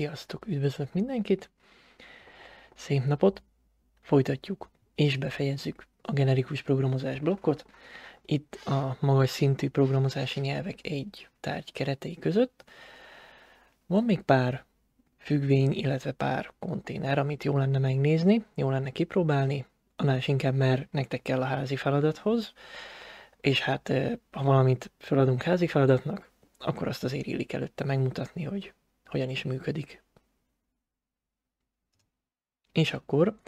Sziasztok, üdvözlök mindenkit! Szép napot! Folytatjuk és befejezzük a generikus programozás blokkot. Itt a magas szintű programozási nyelvek egy tárgy keretei között. Van még pár függvény, illetve pár konténer, amit jó lenne megnézni, jó lenne kipróbálni, annál is inkább, mert nektek kell a házi feladathoz, és hát eh, ha valamit feladunk házi feladatnak, akkor azt azért illik előtte megmutatni, hogy hogyan is működik. És akkor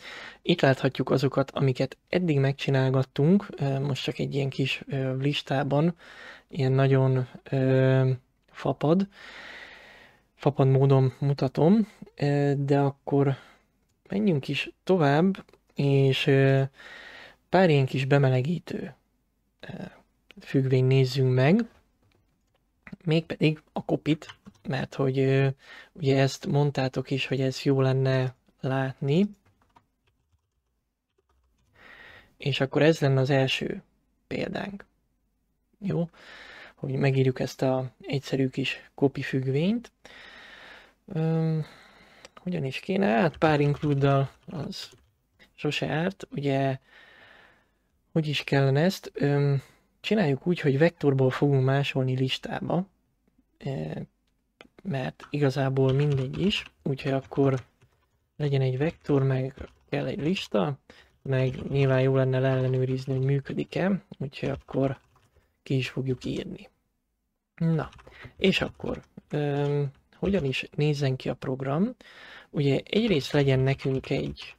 itt láthatjuk azokat, amiket eddig megcsinálgattunk, most csak egy ilyen kis listában, ilyen nagyon fapad, fapad módon mutatom, de akkor menjünk is tovább, és pár ilyen kis bemelegítő függvény nézzünk meg, mégpedig a kopit mert hogy ugye ezt mondtátok is, hogy ez jó lenne látni. És akkor ez lenne az első példánk. Jó? Hogy megírjuk ezt a egyszerű kis kopi függvényt. Üm, hogyan is kéne? Hát pár include az sose árt. Ugye, hogy is kellene ezt? Üm, csináljuk úgy, hogy vektorból fogunk másolni listába. E, mert igazából mindegy is, úgyhogy akkor legyen egy vektor, meg kell egy lista, meg nyilván jó lenne leellenőrizni, hogy működik-e, úgyhogy akkor ki is fogjuk írni. Na, és akkor öm, hogyan is nézzen ki a program? Ugye egyrészt legyen nekünk egy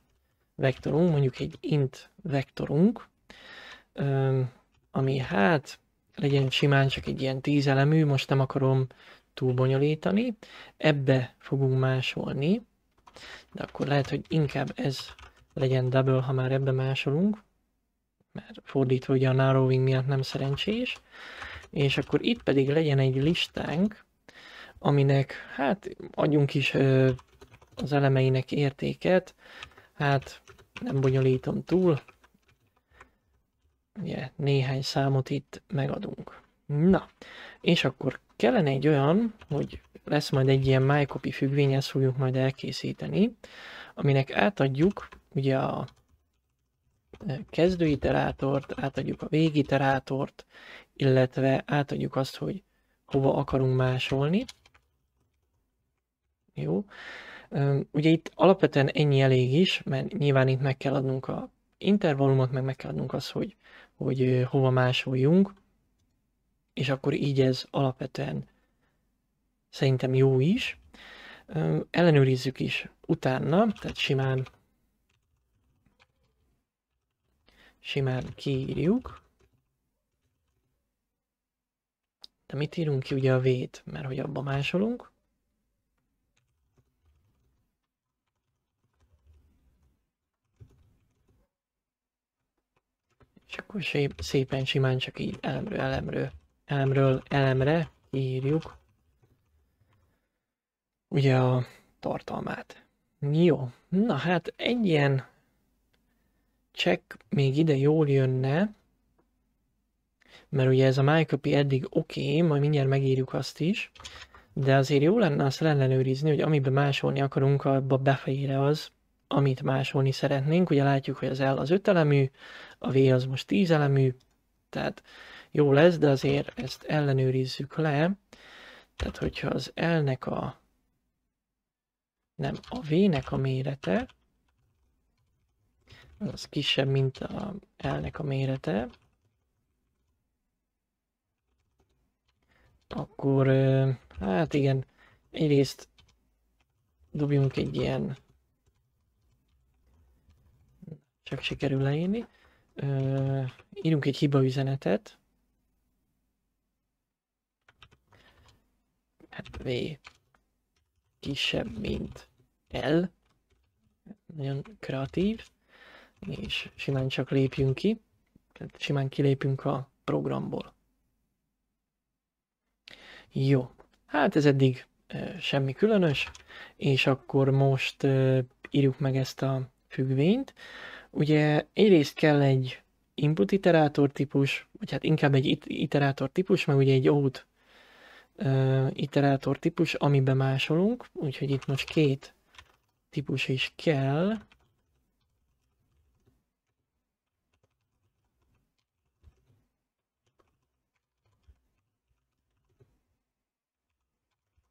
vektorunk, mondjuk egy int vektorunk, öm, ami hát legyen simán csak egy ilyen tízelemű, most nem akarom túl bonyolítani. Ebbe fogunk másolni, de akkor lehet, hogy inkább ez legyen double, ha már ebbe másolunk, mert fordítva ugye a narrowing miatt nem szerencsés, és akkor itt pedig legyen egy listánk, aminek, hát adjunk is ö, az elemeinek értéket, hát nem bonyolítom túl, ugye néhány számot itt megadunk. Na, és akkor kellene egy olyan, hogy lesz majd egy ilyen MyCopy függvény, ezt fogjuk majd elkészíteni, aminek átadjuk ugye a e, kezdőiterátort, átadjuk a végiterátort, illetve átadjuk azt, hogy hova akarunk másolni. Jó. Ugye itt alapvetően ennyi elég is, mert nyilván itt meg kell adnunk a intervallumot, meg meg kell adnunk azt, hogy, hogy hova másoljunk és akkor így ez alapvetően szerintem jó is. Ellenőrizzük is utána, tehát simán simán kiírjuk. De mit írunk ki ugye a vét, mert hogy abba másolunk. És akkor szépen simán csak így elemről elemről elemről elemre írjuk ugye a tartalmát. Jó, na hát egy ilyen check még ide jól jönne, mert ugye ez a MyCopy eddig oké, okay, majd mindjárt megírjuk azt is, de azért jó lenne azt ellenőrizni, hogy amiben másolni akarunk, abba befejére az, amit másolni szeretnénk. Ugye látjuk, hogy az L az 5 elemű, a V az most 10 elemű, tehát jó lesz, de azért ezt ellenőrizzük le. Tehát, hogyha az elnek a nem, a V-nek a mérete, az kisebb, mint a elnek a mérete, akkor hát igen, egyrészt dobjunk egy ilyen, csak sikerül leírni, írjunk egy hiba üzenetet, V hát, kisebb, mint L. Nagyon kreatív. És simán csak lépjünk ki. Tehát simán kilépünk a programból. Jó. Hát ez eddig e, semmi különös. És akkor most e, írjuk meg ezt a függvényt. Ugye egyrészt kell egy input iterátor típus, vagy hát inkább egy iterátor típus, meg ugye egy out uh, iterátor típus, amiben másolunk, úgyhogy itt most két típus is kell.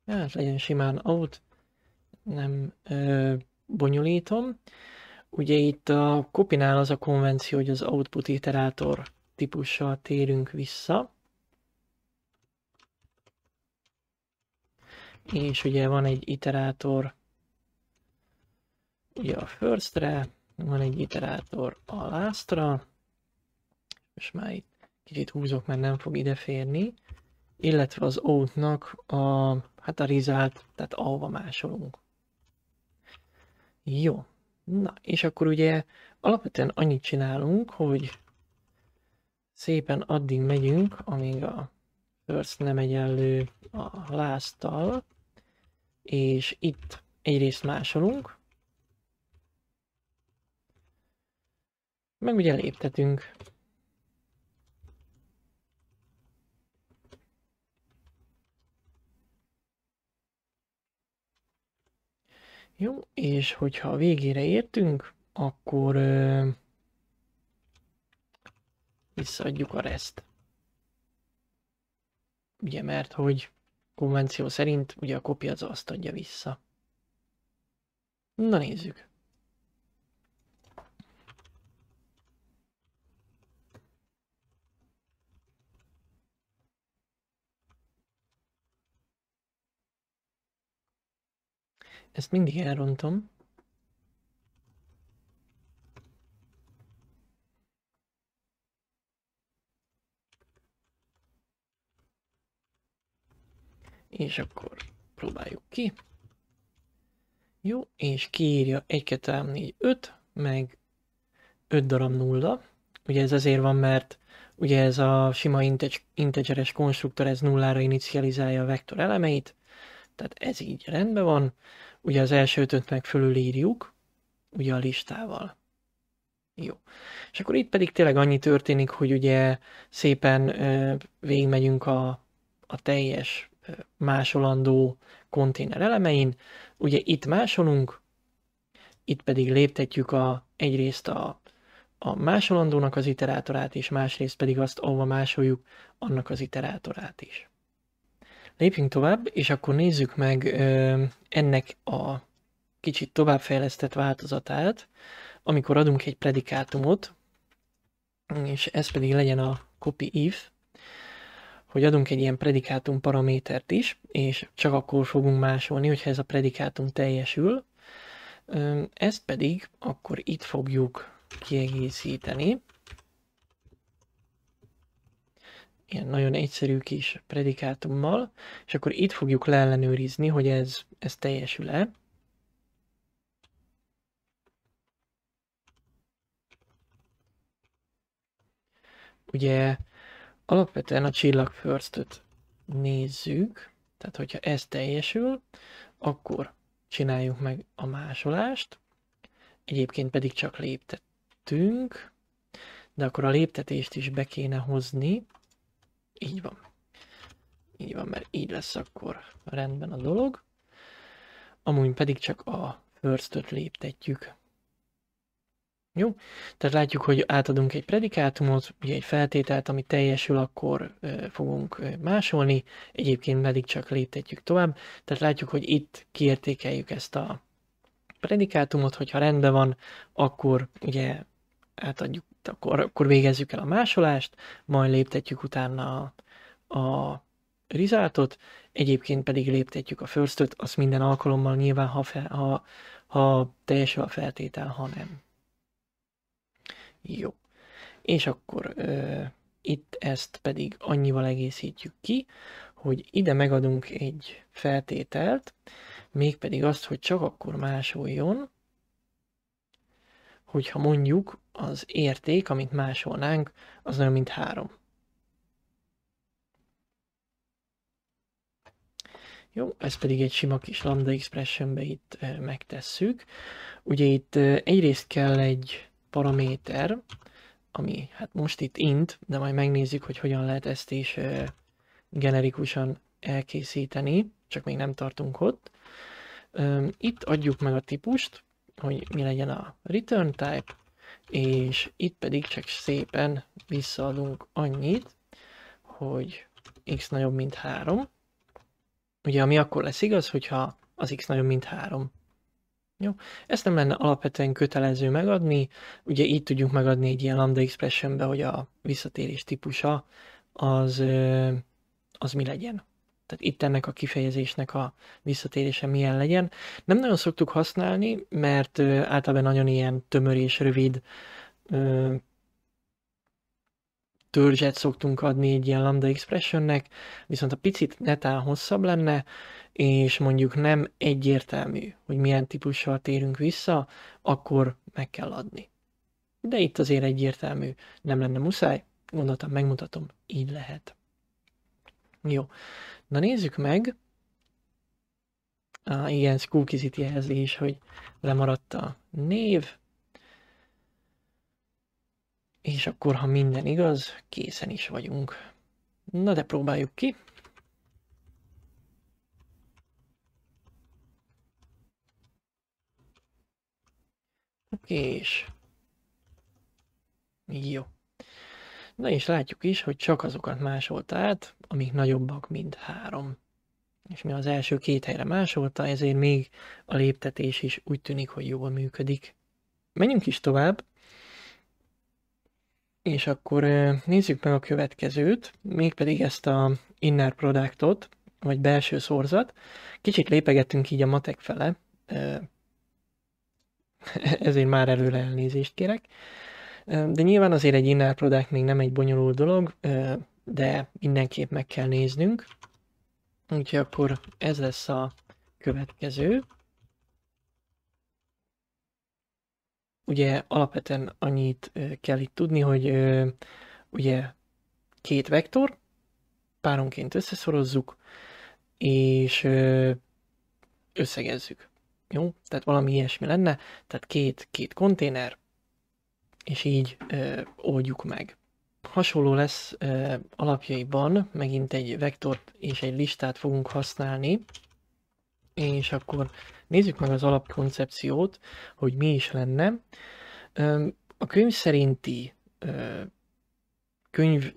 Hát legyen simán out, nem ö, bonyolítom. Ugye itt a kopinál az a konvenció, hogy az output iterátor típussal térünk vissza. és ugye van egy iterátor ugye a firstre, van egy iterátor a lástra, és már itt kicsit húzok, mert nem fog ide férni, illetve az outnak a, hát a result, tehát ahova másolunk. Jó, na és akkor ugye alapvetően annyit csinálunk, hogy szépen addig megyünk, amíg a first nem egyenlő a -tal és itt egyrészt másolunk, meg ugye léptetünk. Jó, és hogyha a végére értünk, akkor ö, visszaadjuk a reszt. Ugye, mert hogy konvenció szerint ugye a kopi az azt adja vissza. Na nézzük. Ezt mindig elrontom. és akkor próbáljuk ki. Jó, és kiírja 1, 2, 3, 4, 5, meg 5 darab nulla. Ugye ez azért van, mert ugye ez a sima integeres konstruktor, ez nullára inicializálja a vektor elemeit, tehát ez így rendben van. Ugye az első ötöt meg fölülírjuk, ugye a listával. Jó. És akkor itt pedig tényleg annyi történik, hogy ugye szépen ö, végigmegyünk a, a teljes másolandó konténer elemein. Ugye itt másolunk, itt pedig léptetjük a, egyrészt a, a másolandónak az iterátorát, és másrészt pedig azt, ahova másoljuk, annak az iterátorát is. Lépjünk tovább, és akkor nézzük meg ö, ennek a kicsit továbbfejlesztett változatát, amikor adunk egy predikátumot, és ez pedig legyen a copy if, hogy adunk egy ilyen predikátum paramétert is, és csak akkor fogunk másolni, hogyha ez a predikátum teljesül. Ezt pedig akkor itt fogjuk kiegészíteni. Ilyen nagyon egyszerű kis predikátummal, és akkor itt fogjuk leellenőrizni, hogy ez, ez teljesül-e. Ugye Alapvetően a csillag first nézzük, tehát hogyha ez teljesül, akkor csináljuk meg a másolást, egyébként pedig csak léptettünk, de akkor a léptetést is be kéne hozni, így van. Így van, mert így lesz akkor rendben a dolog. Amúgy pedig csak a first léptetjük jó? Tehát látjuk, hogy átadunk egy predikátumot, ugye egy feltételt, ami teljesül, akkor fogunk másolni, egyébként pedig csak léptetjük tovább. Tehát látjuk, hogy itt kiértékeljük ezt a predikátumot, hogyha rendben van, akkor ugye átadjuk, akkor, akkor végezzük el a másolást, majd léptetjük utána a, a resultot, egyébként pedig léptetjük a first azt minden alkalommal nyilván, ha, fe, ha, ha teljesül a feltétel, ha nem. Jó. És akkor ö, itt ezt pedig annyival egészítjük ki, hogy ide megadunk egy feltételt, mégpedig azt, hogy csak akkor másoljon, hogyha mondjuk az érték, amit másolnánk, az nem mint 3. Jó, ezt pedig egy sima kis lambda expressionbe itt megtesszük. Ugye itt egyrészt kell egy paraméter, ami hát most itt int, de majd megnézzük, hogy hogyan lehet ezt is generikusan elkészíteni, csak még nem tartunk ott. Itt adjuk meg a típust, hogy mi legyen a return type, és itt pedig csak szépen visszaadunk annyit, hogy x nagyobb, mint 3. Ugye, ami akkor lesz igaz, hogyha az x nagyobb, mint 3. Jó. Ezt nem lenne alapvetően kötelező megadni, ugye így tudjuk megadni egy ilyen lambda expressionbe, hogy a visszatérés típusa az, az mi legyen. Tehát itt ennek a kifejezésnek a visszatérése milyen legyen. Nem nagyon szoktuk használni, mert általában nagyon ilyen tömör és rövid törzset szoktunk adni egy ilyen lambda expressionnek, viszont a picit netán hosszabb lenne, és mondjuk nem egyértelmű, hogy milyen típussal térünk vissza, akkor meg kell adni. De itt azért egyértelmű, nem lenne muszáj, gondoltam, megmutatom, így lehet. Jó, na nézzük meg, ah, igen, Skookizit jelzi is, hogy lemaradt a név, és akkor, ha minden igaz, készen is vagyunk. Na de próbáljuk ki. és jó. Na és látjuk is, hogy csak azokat másolt át, amik nagyobbak, mint három. És mi az első két helyre másolta, ezért még a léptetés is úgy tűnik, hogy jól működik. Menjünk is tovább, és akkor nézzük meg a következőt, mégpedig ezt a inner productot, vagy belső szorzat. Kicsit lépegettünk így a matek fele, ezért már előre elnézést kérek. De nyilván azért egy inner product még nem egy bonyolult dolog, de mindenképp meg kell néznünk. Úgyhogy akkor ez lesz a következő. Ugye alapvetően annyit kell itt tudni, hogy ugye két vektor, páronként összeszorozzuk, és összegezzük. Jó? Tehát valami ilyesmi lenne, tehát két, két konténer, és így ö, oldjuk meg. Hasonló lesz ö, alapjaiban, megint egy vektort és egy listát fogunk használni, és akkor nézzük meg az alapkoncepciót, hogy mi is lenne. Ö, a könyv szerinti ö, könyv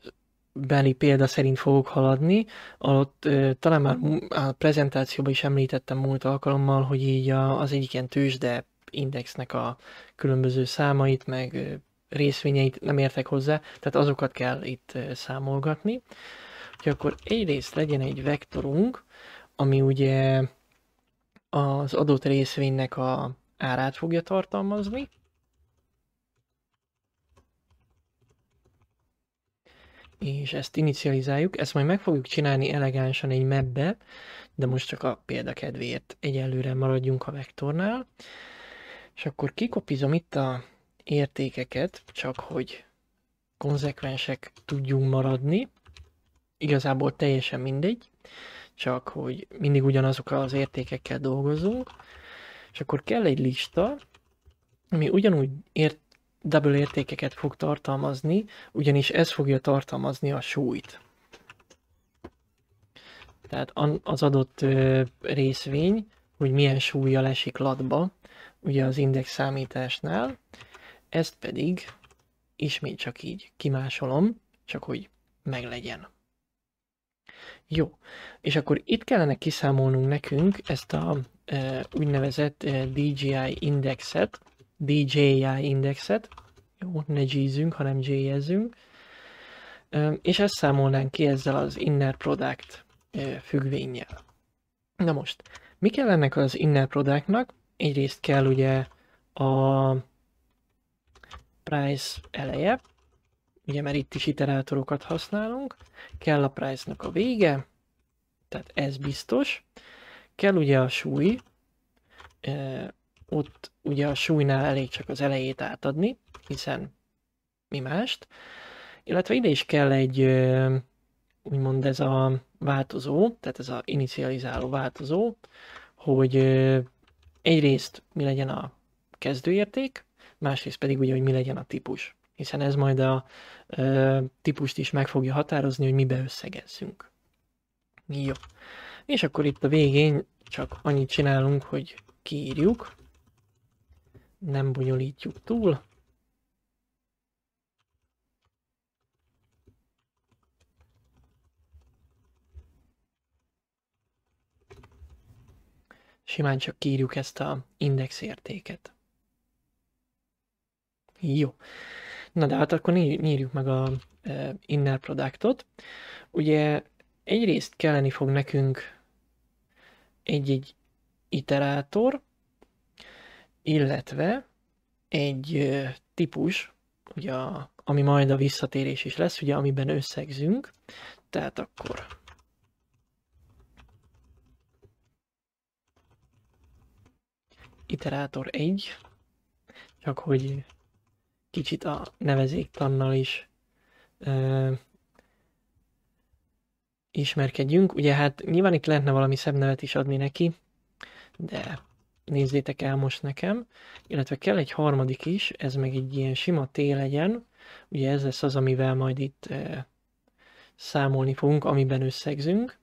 beli példa szerint fogok haladni. Alatt talán már a prezentációban is említettem múlt alkalommal, hogy így az egyik ilyen tőzsde indexnek a különböző számait, meg részvényeit nem értek hozzá, tehát azokat kell itt számolgatni. Úgyhogy akkor egyrészt legyen egy vektorunk, ami ugye az adott részvénynek a árát fogja tartalmazni, és ezt inicializáljuk, ezt majd meg fogjuk csinálni elegánsan egy mapbe, de most csak a példakedvéért egyelőre maradjunk a vektornál, és akkor kikopizom itt a értékeket, csak hogy konzekvensek tudjunk maradni, igazából teljesen mindegy, csak hogy mindig ugyanazokkal az értékekkel dolgozunk, és akkor kell egy lista, ami ugyanúgy ért, double értékeket fog tartalmazni, ugyanis ez fogja tartalmazni a súlyt. Tehát az adott részvény, hogy milyen súlya esik latba, ugye az index számításnál, ezt pedig ismét csak így kimásolom, csak hogy meglegyen. Jó, és akkor itt kellene kiszámolnunk nekünk ezt a e, úgynevezett e, DJI indexet, DJI indexet, jó, ne G-zünk, hanem j és ezt számolnánk ki ezzel az inner product függvényjel. Na most, mi kell ennek az inner productnak? Egyrészt kell ugye a price eleje, ugye mert itt is iterátorokat használunk, kell a price-nak a vége, tehát ez biztos, kell ugye a súly, ott ugye a súlynál elég csak az elejét átadni, hiszen mi mást. Illetve ide is kell egy, úgymond ez a változó, tehát ez a inicializáló változó, hogy egyrészt mi legyen a kezdőérték, másrészt pedig ugye, hogy mi legyen a típus, hiszen ez majd a típust is meg fogja határozni, hogy mibe összegezzünk. Jó. És akkor itt a végén csak annyit csinálunk, hogy kiírjuk, nem bonyolítjuk túl. Simán csak kírjuk ezt a index értéket. Jó. Na de hát akkor nyírjuk meg a e, inner productot. Ugye egyrészt kelleni fog nekünk egy-egy iterátor, illetve egy típus, ugye, ami majd a visszatérés is lesz, ugye, amiben összegzünk, tehát akkor iterátor 1, csak hogy kicsit a nevezéktannal is ö, ismerkedjünk. Ugye hát nyilván itt lehetne valami szebb nevet is adni neki, de nézzétek el most nekem, illetve kell egy harmadik is, ez meg egy ilyen sima T legyen, ugye ez lesz az, amivel majd itt e, számolni fogunk, amiben összegzünk,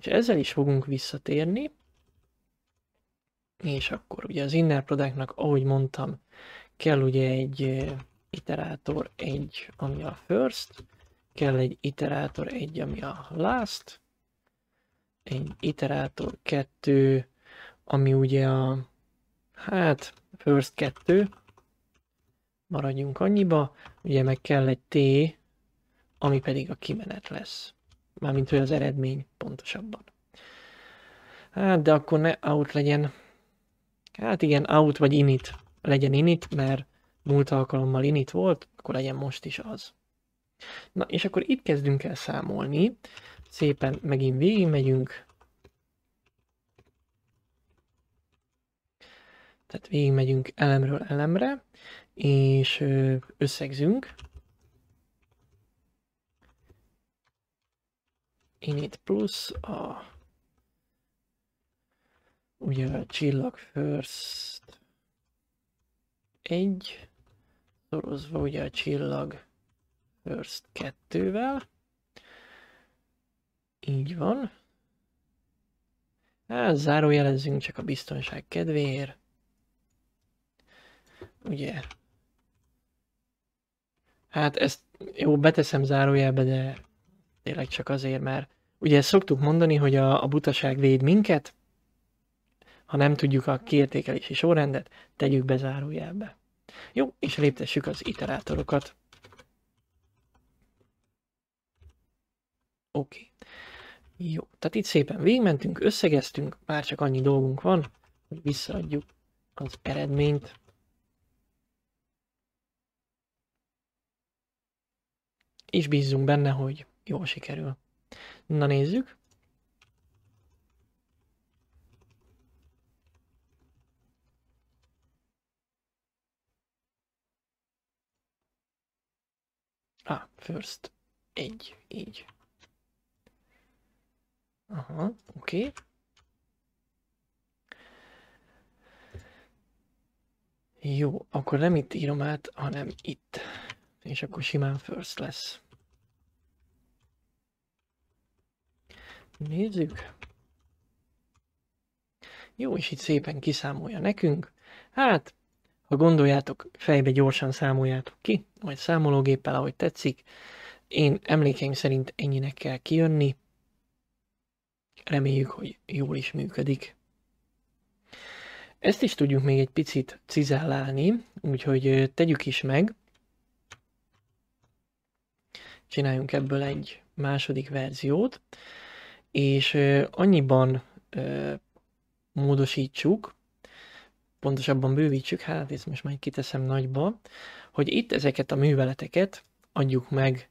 és ezzel is fogunk visszatérni, és akkor ugye az inner productnak, ahogy mondtam, kell ugye egy e, iterátor egy, ami a first, kell egy iterátor egy, ami a last, egy iterátor 2, ami ugye a, hát, first 2, maradjunk annyiba, ugye meg kell egy T, ami pedig a kimenet lesz. Mármint, hogy az eredmény pontosabban. Hát, de akkor ne out legyen. Hát igen, out vagy init. Legyen init, mert múlt alkalommal init volt, akkor legyen most is az. Na, és akkor itt kezdünk el számolni. Szépen megint végigmegyünk. Tehát végigmegyünk elemről elemre, és összegzünk. Init plusz a ugye a csillag first egy szorozva ugye a csillag first kettővel. Így van. Hát zárójelezzünk csak a biztonság kedvéért. Ugye? Hát ezt jó, beteszem zárójelbe, de tényleg csak azért, mert ugye szoktuk mondani, hogy a, a butaság véd minket, ha nem tudjuk a kiértékelési sorrendet, tegyük be zárójelbe. Jó, és léptessük az iterátorokat. Oké. Okay. Jó, tehát itt szépen végmentünk, összegeztünk, már csak annyi dolgunk van, hogy visszaadjuk az eredményt. és bízzunk benne, hogy jól sikerül. Na nézzük. Ah, first. Egy, így. Aha, oké. Okay. Jó, akkor nem itt írom át, hanem itt. És akkor simán first lesz. Nézzük. Jó, és itt szépen kiszámolja nekünk. Hát, ha gondoljátok, fejbe gyorsan számoljátok ki, vagy számológéppel, ahogy tetszik. Én emlékeim szerint ennyinek kell kijönni. Reméljük, hogy jól is működik. Ezt is tudjuk még egy picit cizellálni, úgyhogy tegyük is meg. Csináljunk ebből egy második verziót és annyiban módosítsuk, pontosabban bővítsük, hát ezt most majd kiteszem nagyba, hogy itt ezeket a műveleteket adjuk meg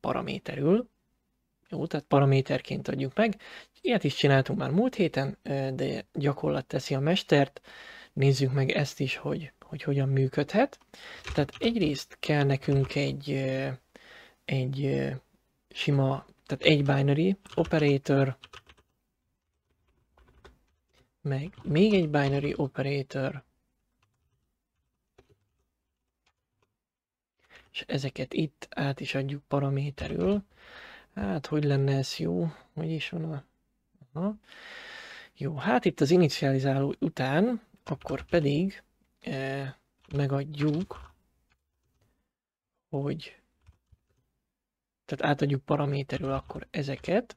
paraméterül, jó, tehát paraméterként adjuk meg. Ilyet is csináltunk már múlt héten, de gyakorlat teszi a mestert. Nézzük meg ezt is, hogy, hogy hogyan működhet. Tehát egyrészt kell nekünk egy, egy sima tehát egy binary, operator, meg még egy binary operator, és ezeket itt át is adjuk paraméterül. Hát, hogy lenne ez jó? Hogy is van a... Aha. Jó, hát itt az inicializáló után, akkor pedig eh, megadjuk, hogy tehát átadjuk paraméterül akkor ezeket,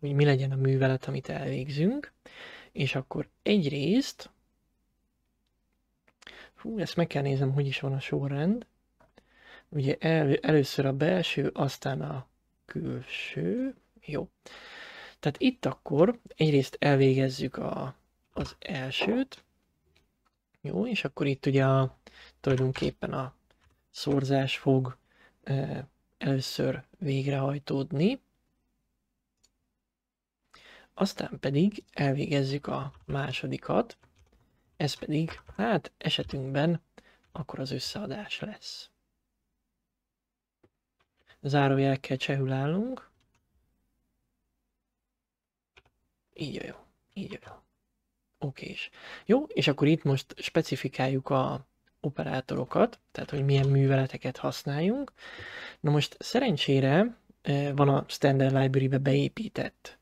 hogy mi legyen a művelet, amit elvégzünk, és akkor egyrészt, hú, ezt meg kell néznem, hogy is van a sorrend, ugye el, először a belső, aztán a külső, jó. Tehát itt akkor egyrészt elvégezzük a, az elsőt, jó, és akkor itt ugye a, tulajdonképpen a szorzás fog e, először végrehajtódni, aztán pedig elvégezzük a másodikat, ez pedig, hát esetünkben akkor az összeadás lesz. csehül állunk. Így jó, így jó. Oké is. Jó, és akkor itt most specifikáljuk a operátorokat, tehát hogy milyen műveleteket használjunk. Na most szerencsére van a Standard Library-be beépített,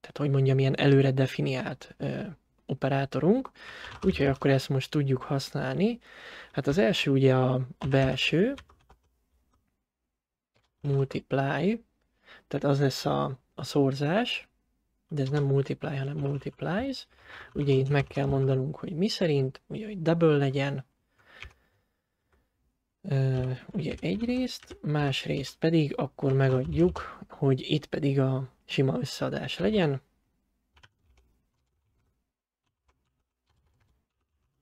tehát hogy mondjam, ilyen előre definiált operátorunk, úgyhogy akkor ezt most tudjuk használni. Hát az első ugye a belső, multiply, tehát az lesz a, a szorzás, de ez nem multiply, hanem multiplies. Ugye itt meg kell mondanunk, hogy mi szerint, ugye, hogy double legyen, Uh, ugye egyrészt, másrészt pedig akkor megadjuk, hogy itt pedig a sima összeadás legyen.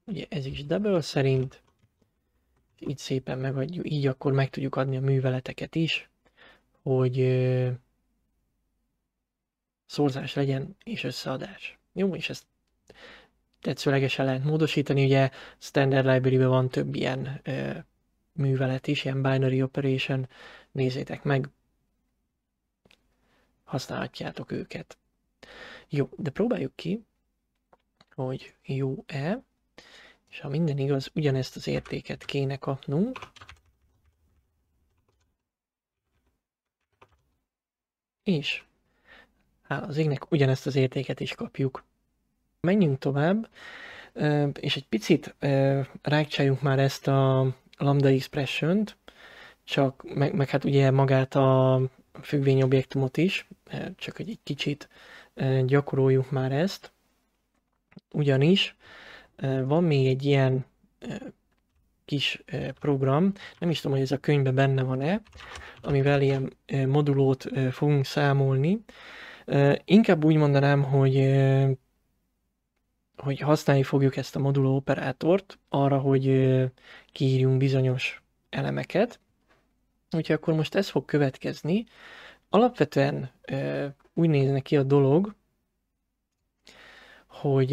Ugye ez is double szerint, itt szépen megadjuk, így akkor meg tudjuk adni a műveleteket is, hogy uh, szorzás legyen és összeadás. Jó, és ezt tetszőlegesen lehet módosítani, ugye Standard Library-ben van több ilyen ö, művelet is, ilyen binary operation, nézzétek meg, használhatjátok őket. Jó, de próbáljuk ki, hogy jó-e, és ha minden igaz, ugyanezt az értéket kéne kapnunk. És Hála az égnek ugyanezt az értéket is kapjuk. Menjünk tovább, és egy picit rákcsáljunk már ezt a lambda expression csak meg, meg hát ugye magát a függvényobjektumot is, csak hogy egy kicsit gyakoroljuk már ezt. Ugyanis van még egy ilyen kis program, nem is tudom, hogy ez a könyvben benne van-e, amivel ilyen modulót fogunk számolni, Inkább úgy mondanám, hogy hogy használni fogjuk ezt a moduló operátort arra, hogy kiírjunk bizonyos elemeket. Úgyhogy akkor most ez fog következni. Alapvetően úgy nézne ki a dolog, hogy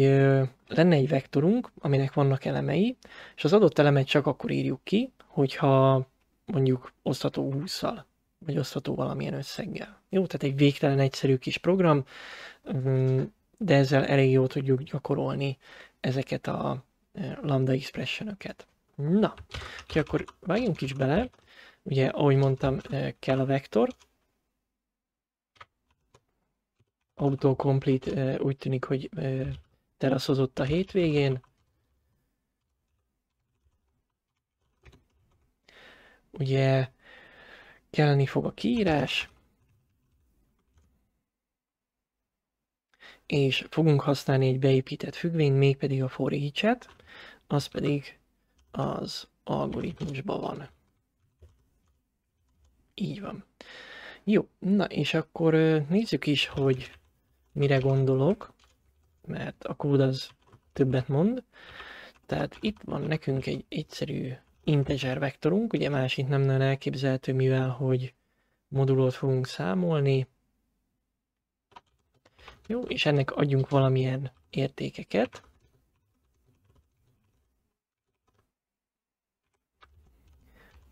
lenne egy vektorunk, aminek vannak elemei, és az adott elemet csak akkor írjuk ki, hogyha mondjuk osztható 20-szal, vagy osztható valamilyen összeggel. Jó, tehát egy végtelen egyszerű kis program, mm, de ezzel elég jól tudjuk gyakorolni ezeket a e, lambda -öket. Na, ki akkor vágjunk is bele. Ugye, ahogy mondtam, e, kell a vektor. Autocomplete e, úgy tűnik, hogy teraszozott a hétvégén. Ugye, kelleni fog a kiírás. és fogunk használni egy beépített függvényt, mégpedig a for each-et, az pedig az algoritmusban van. Így van. Jó, na és akkor nézzük is, hogy mire gondolok, mert a kód az többet mond. Tehát itt van nekünk egy egyszerű integer vektorunk, ugye itt nem nagyon elképzelhető, mivel hogy modulót fogunk számolni, jó, és ennek adjunk valamilyen értékeket.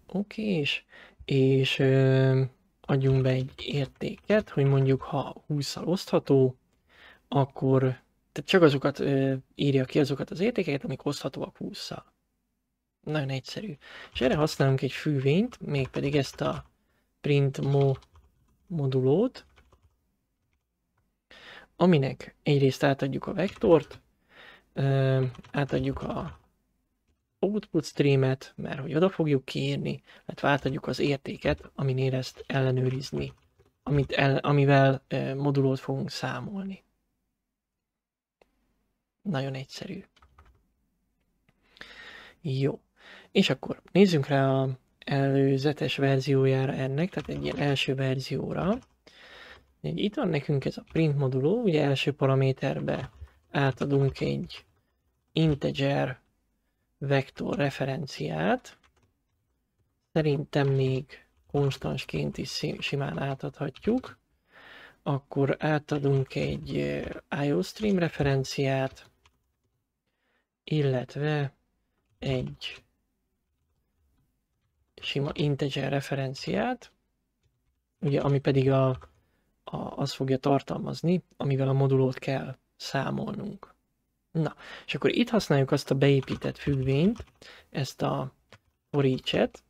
Oké, és, és ö, adjunk be egy értéket, hogy mondjuk ha 20-szal osztható, akkor tehát csak azokat ö, írja ki azokat az értékeket, amik oszthatóak 20-szal. Nagyon egyszerű. És erre használunk egy fűvényt, mégpedig ezt a print mo modulót, aminek egyrészt átadjuk a vektort, átadjuk a output streamet, mert hogy oda fogjuk kiírni, mert átadjuk az értéket, aminél ezt ellenőrizni, amit el, amivel modulót fogunk számolni. Nagyon egyszerű. Jó. És akkor nézzünk rá a előzetes verziójára ennek, tehát egy ilyen első verzióra. Itt van nekünk ez a print moduló, ugye első paraméterbe átadunk egy integer vektor referenciát. Szerintem még konstansként is simán átadhatjuk. Akkor átadunk egy eh, IOStream referenciát, illetve egy sima integer referenciát, ugye, ami pedig a az fogja tartalmazni, amivel a modulót kell számolnunk. Na, és akkor itt használjuk azt a beépített függvényt, ezt a for et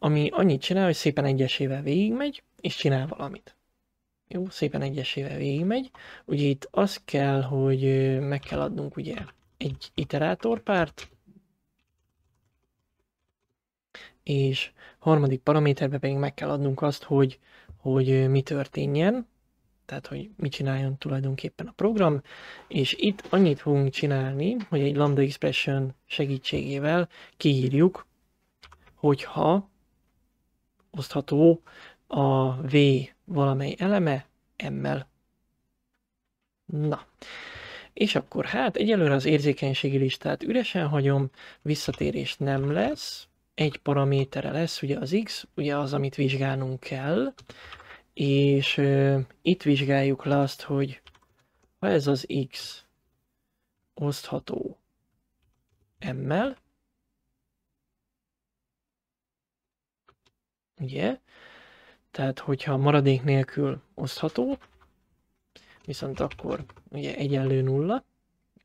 ami annyit csinál, hogy szépen egyesével végigmegy, és csinál valamit. Jó, szépen egyesével végigmegy. Ugye itt az kell, hogy meg kell adnunk ugye egy iterátorpárt, és harmadik paraméterbe pedig meg kell adnunk azt, hogy hogy mi történjen, tehát hogy mit csináljon tulajdonképpen a program, és itt annyit fogunk csinálni, hogy egy lambda expression segítségével kiírjuk, hogyha osztható a v valamely eleme m-mel. Na, és akkor hát egyelőre az érzékenységi listát üresen hagyom, visszatérés nem lesz, egy paramétere lesz, ugye az x, ugye az, amit vizsgálnunk kell, és ö, itt vizsgáljuk le azt, hogy ha ez az x osztható m-mel, ugye? Tehát, hogyha maradék nélkül osztható, viszont akkor ugye egyenlő nulla,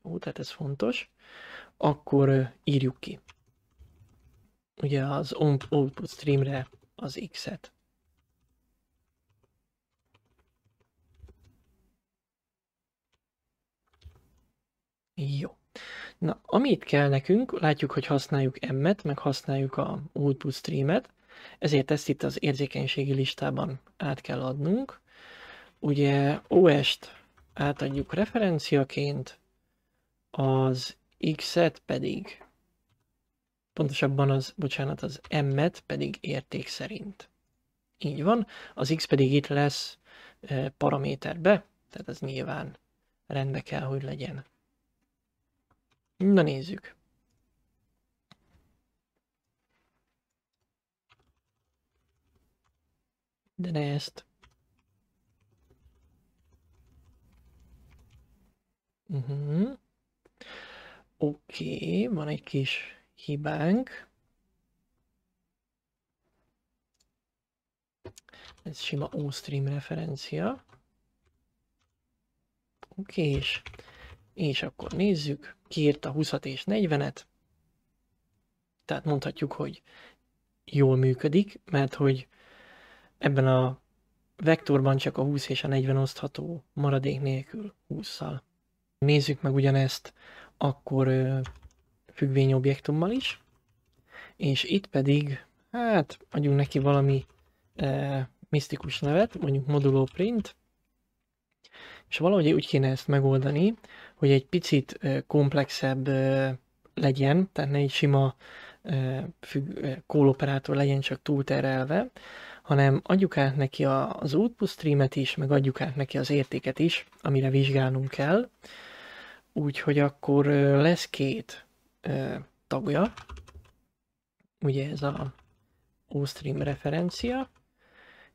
ó, tehát ez fontos, akkor írjuk ki ugye az on-output streamre az X-et. Jó. Na, amit kell nekünk, látjuk, hogy használjuk M-et, meg használjuk a output streamet, ezért ezt itt az érzékenységi listában át kell adnunk. Ugye OS-t átadjuk referenciaként, az X-et pedig pontosabban az, bocsánat, az m-et pedig érték szerint. Így van, az x pedig itt lesz paraméterbe, tehát ez nyilván rendbe kell, hogy legyen. Na nézzük. De ne ezt. Uh mhm. -huh. Oké, okay, van egy kis hibánk. Ez sima stream referencia. Oké, és, és akkor nézzük, kiírta a 20 és 40-et. Tehát mondhatjuk, hogy jól működik, mert hogy ebben a vektorban csak a 20 és a 40 osztható maradék nélkül 20-szal. Nézzük meg ugyanezt, akkor függvényobjektummal is, és itt pedig, hát adjunk neki valami e, misztikus nevet, mondjuk moduló print, és valahogy úgy kéne ezt megoldani, hogy egy picit e, komplexebb e, legyen, tehát ne egy sima e, függ, operátor legyen csak túlterelve, hanem adjuk át neki az output streamet is, meg adjuk át neki az értéket is, amire vizsgálnunk kell. Úgyhogy akkor lesz két ö, tagja. Ugye ez a OStream referencia,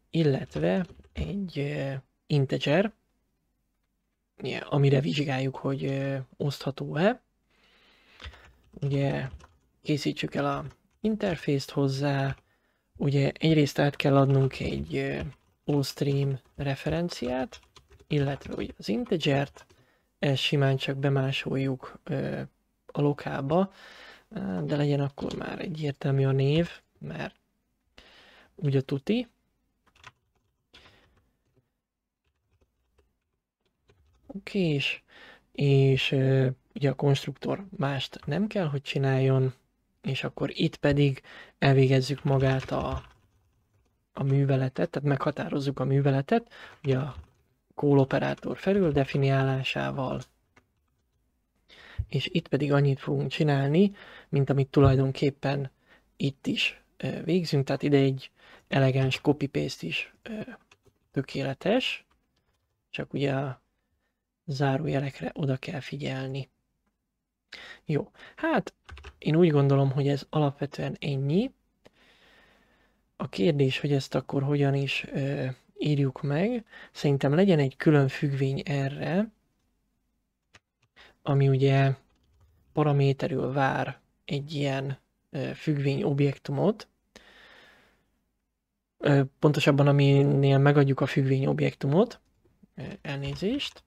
illetve egy ö, integer, amire vizsgáljuk, hogy osztható-e. Ugye készítsük el a interfészt hozzá, ugye egyrészt át kell adnunk egy OStream referenciát, illetve ugye az integert, ezt simán csak bemásoljuk a lokába, eh, de legyen akkor már egyértelmű a név, mert ugye tuti. Oké, és, és eh, ugye a konstruktor mást nem kell, hogy csináljon, és akkor itt pedig elvégezzük magát a, a műveletet, tehát meghatározzuk a műveletet, ugye a operátor felül definiálásával, és itt pedig annyit fogunk csinálni, mint amit tulajdonképpen itt is végzünk, tehát ide egy elegáns copy-paste is tökéletes, csak ugye a zárójelekre oda kell figyelni. Jó, hát én úgy gondolom, hogy ez alapvetően ennyi. A kérdés, hogy ezt akkor hogyan is ö, írjuk meg, szerintem legyen egy külön függvény erre, ami ugye paraméterül vár egy ilyen függvény objektumot, pontosabban aminél megadjuk a függvény objektumot, elnézést,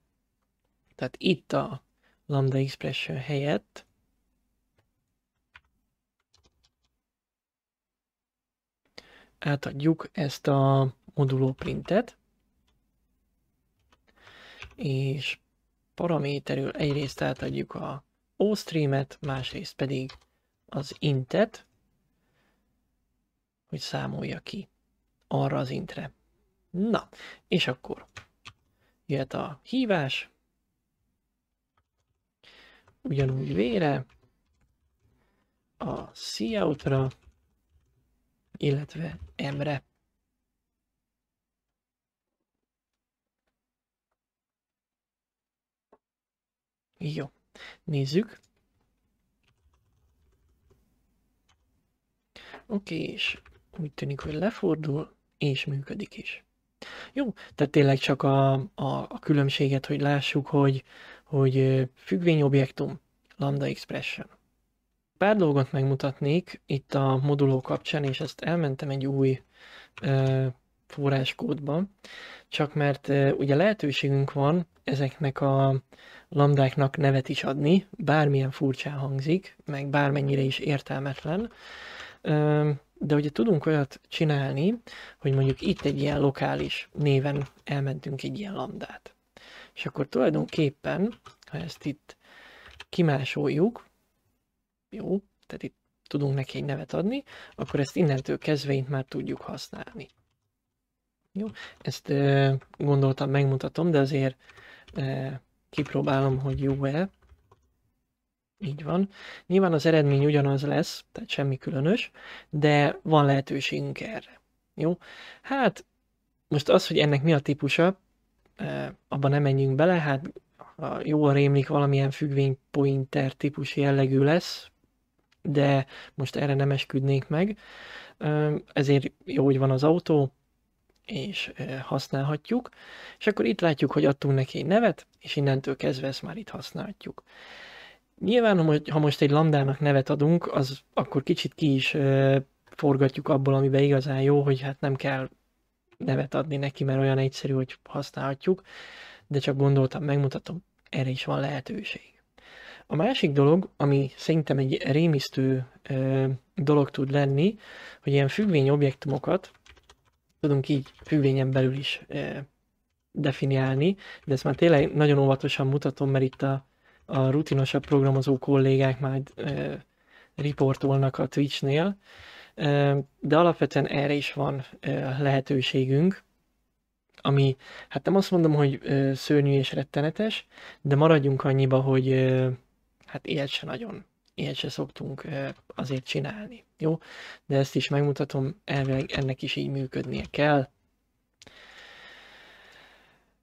tehát itt a lambda expression helyett átadjuk ezt a moduló printet, és paraméterül egyrészt átadjuk a OStream-et, másrészt pedig az intet, hogy számolja ki arra az intre. Na, és akkor jöhet a hívás, ugyanúgy vére, a cout illetve M-re. Jó, nézzük. Oké, okay, és úgy tűnik, hogy lefordul, és működik is. Jó, tehát tényleg csak a, a, a különbséget, hogy lássuk, hogy, hogy függvényobjektum, lambda expression. Pár dolgot megmutatnék itt a moduló kapcsán, és ezt elmentem egy új ö, forráskódba, csak mert ugye lehetőségünk van ezeknek a lambdáknak nevet is adni, bármilyen furcsán hangzik, meg bármennyire is értelmetlen, de ugye tudunk olyat csinálni, hogy mondjuk itt egy ilyen lokális néven elmentünk egy ilyen lambdát. És akkor tulajdonképpen, ha ezt itt kimásoljuk, jó, tehát itt tudunk neki egy nevet adni, akkor ezt innentől kezdve itt már tudjuk használni. Jó, ezt e, gondoltam, megmutatom, de azért e, kipróbálom, hogy jó-e. Így van. Nyilván az eredmény ugyanaz lesz, tehát semmi különös, de van lehetőségünk erre. Jó? Hát, most az, hogy ennek mi a típusa, e, abban nem menjünk bele, hát ha jól rémlik, valamilyen függvénypointer típus jellegű lesz, de most erre nem esküdnék meg. Ezért jó, hogy van az autó, és használhatjuk, és akkor itt látjuk, hogy adtunk neki egy nevet, és innentől kezdve ezt már itt használhatjuk. Nyilván, ha most egy lambdának nevet adunk, az akkor kicsit ki is forgatjuk abból, amiben igazán jó, hogy hát nem kell nevet adni neki, mert olyan egyszerű, hogy használhatjuk, de csak gondoltam, megmutatom, erre is van lehetőség. A másik dolog, ami szerintem egy rémisztő dolog tud lenni, hogy ilyen függvényobjektumokat, objektumokat tudunk így függvényen belül is e, definiálni, de ezt már tényleg nagyon óvatosan mutatom, mert itt a, a rutinosabb programozó kollégák már e, riportolnak a Twitch-nél, e, de alapvetően erre is van e, lehetőségünk, ami, hát nem azt mondom, hogy e, szörnyű és rettenetes, de maradjunk annyiba, hogy e, hát ilyet se nagyon ilyet se szoktunk azért csinálni, jó? De ezt is megmutatom, elvileg ennek is így működnie kell.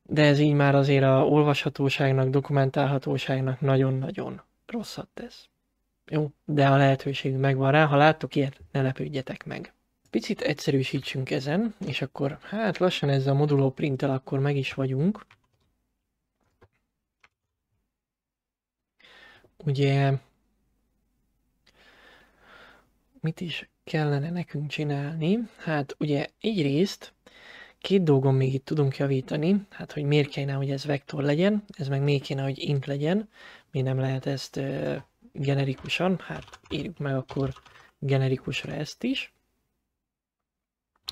De ez így már azért a olvashatóságnak, dokumentálhatóságnak nagyon-nagyon rosszat tesz. Jó, de a lehetőség megvan rá, ha láttok ilyet, ne lepődjetek meg. Picit egyszerűsítsünk ezen, és akkor hát lassan ezzel a moduló printtel akkor meg is vagyunk. Ugye mit is kellene nekünk csinálni? Hát ugye egyrészt két dolgon még itt tudunk javítani, hát hogy miért kéne, hogy ez vektor legyen, ez meg miért kéne, hogy int legyen, mi nem lehet ezt ö, generikusan, hát írjuk meg akkor generikusra ezt is.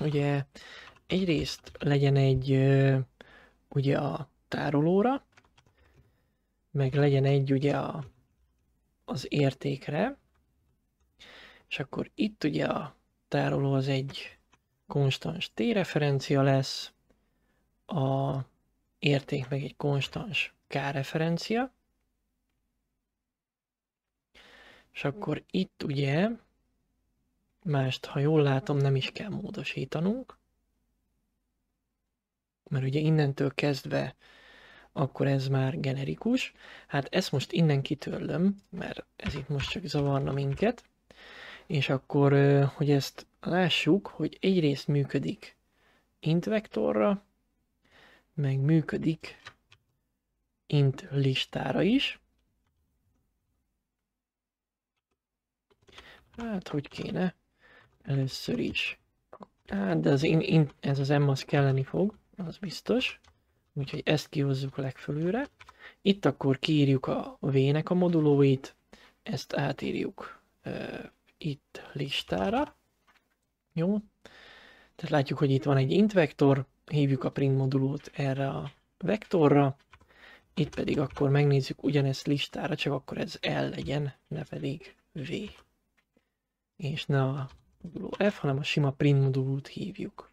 Ugye egyrészt legyen egy ö, ugye a tárolóra, meg legyen egy ugye a, az értékre, és akkor itt ugye a tároló az egy konstans t-referencia lesz, a érték meg egy konstans k-referencia, és akkor itt ugye mást, ha jól látom, nem is kell módosítanunk, mert ugye innentől kezdve akkor ez már generikus. Hát ezt most innen kitörlöm, mert ez itt most csak zavarna minket. És akkor, hogy ezt lássuk, hogy egyrészt működik int vektorra, meg működik int listára is. Hát, hogy kéne? Először is. Hát, de az in, in, ez az M az kelleni fog, az biztos. Úgyhogy ezt kihozzuk legfelőre. Itt akkor kiírjuk a V-nek a modulóit, ezt átírjuk itt listára. Jó? Tehát látjuk, hogy itt van egy int vektor, hívjuk a print modulót erre a vektorra, itt pedig akkor megnézzük ugyanezt listára, csak akkor ez L legyen, ne pedig V. És ne a moduló F, hanem a sima print modulót hívjuk.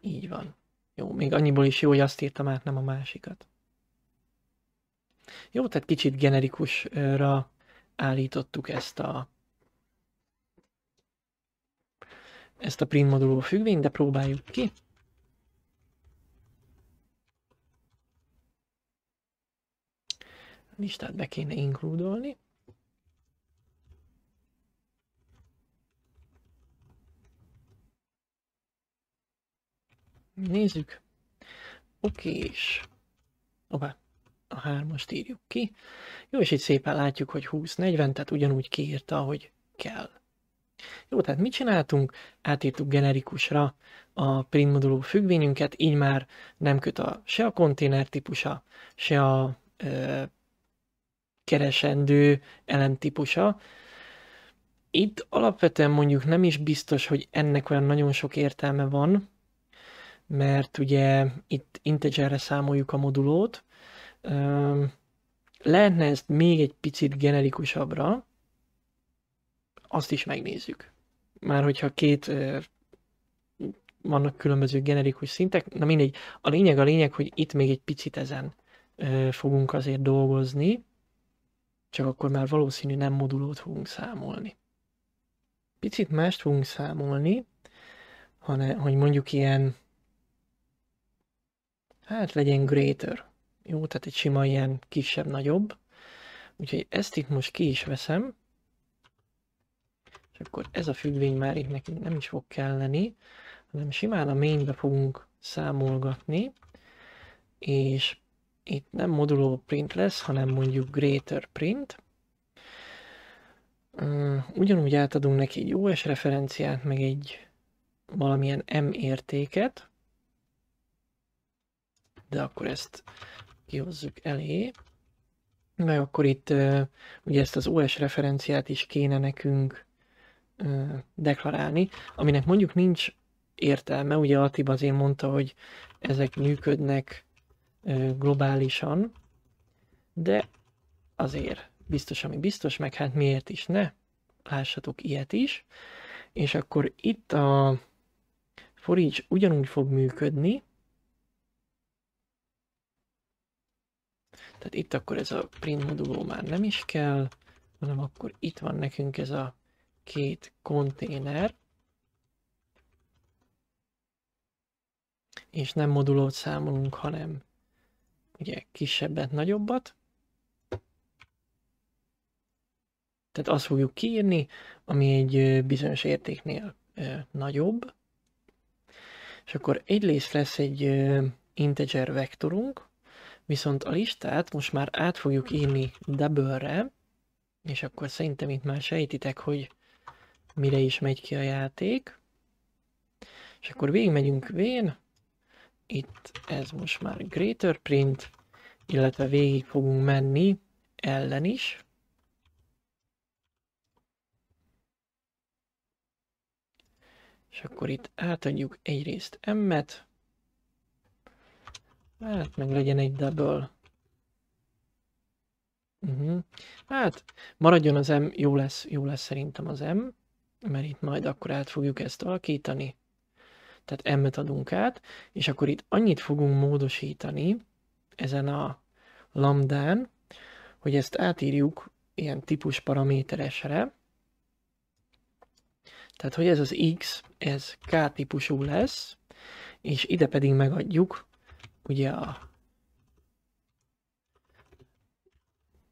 Így van. Jó, még annyiból is jó, hogy azt írtam át, nem a másikat. Jó, tehát kicsit generikusra állítottuk ezt a ezt a print moduló függvényt, de próbáljuk ki. A listát be kéne inkludolni. Nézzük. Oké, és... Opa a hármast írjuk ki. Jó, és itt szépen látjuk, hogy 20-40, tehát ugyanúgy kiírta, hogy kell. Jó, tehát mit csináltunk? Átírtuk generikusra a print moduló függvényünket, így már nem köt a, se a konténer típusa, se a ö, keresendő elem típusa. Itt alapvetően mondjuk nem is biztos, hogy ennek olyan nagyon sok értelme van, mert ugye itt integerre számoljuk a modulót, lehetne ezt még egy picit generikusabbra, azt is megnézzük. Már hogyha két vannak különböző generikus szintek, na mindegy, a lényeg a lényeg, hogy itt még egy picit ezen fogunk azért dolgozni, csak akkor már valószínű nem modulót fogunk számolni. Picit mást fogunk számolni, hanem, hogy mondjuk ilyen, hát legyen greater, jó, tehát egy sima ilyen kisebb-nagyobb. Úgyhogy ezt itt most ki is veszem. És akkor ez a függvény már itt nekünk nem is fog kelleni, hanem simán a mainbe fogunk számolgatni, és itt nem moduló print lesz, hanem mondjuk greater print. Mm, ugyanúgy átadunk neki egy OS referenciát, meg egy valamilyen M értéket, de akkor ezt kihozzuk elé, Na, akkor itt ugye ezt az OS referenciát is kéne nekünk deklarálni, aminek mondjuk nincs értelme, ugye Atib azért mondta, hogy ezek működnek globálisan, de azért biztos, ami biztos, meg hát miért is ne, lássatok ilyet is, és akkor itt a forage ugyanúgy fog működni, Tehát itt akkor ez a print moduló már nem is kell, hanem akkor itt van nekünk ez a két konténer, és nem modulót számolunk, hanem ugye kisebbet, nagyobbat. Tehát azt fogjuk kiírni, ami egy bizonyos értéknél nagyobb. És akkor egyrészt lesz egy integer vektorunk, Viszont a listát most már át fogjuk írni double és akkor szerintem itt már sejtitek, hogy mire is megy ki a játék. És akkor végigmegyünk vén, itt ez most már greater print, illetve végig fogunk menni ellen is. És akkor itt átadjuk egyrészt M-et, Hát meg legyen egy double. Uh mhm. -huh. Hát maradjon az M, jó lesz, jó lesz szerintem az M, mert itt majd akkor át fogjuk ezt alakítani. Tehát M-et adunk át, és akkor itt annyit fogunk módosítani ezen a lambdán, hogy ezt átírjuk ilyen típus paraméteresre. Tehát, hogy ez az X, ez K típusú lesz, és ide pedig megadjuk ugye a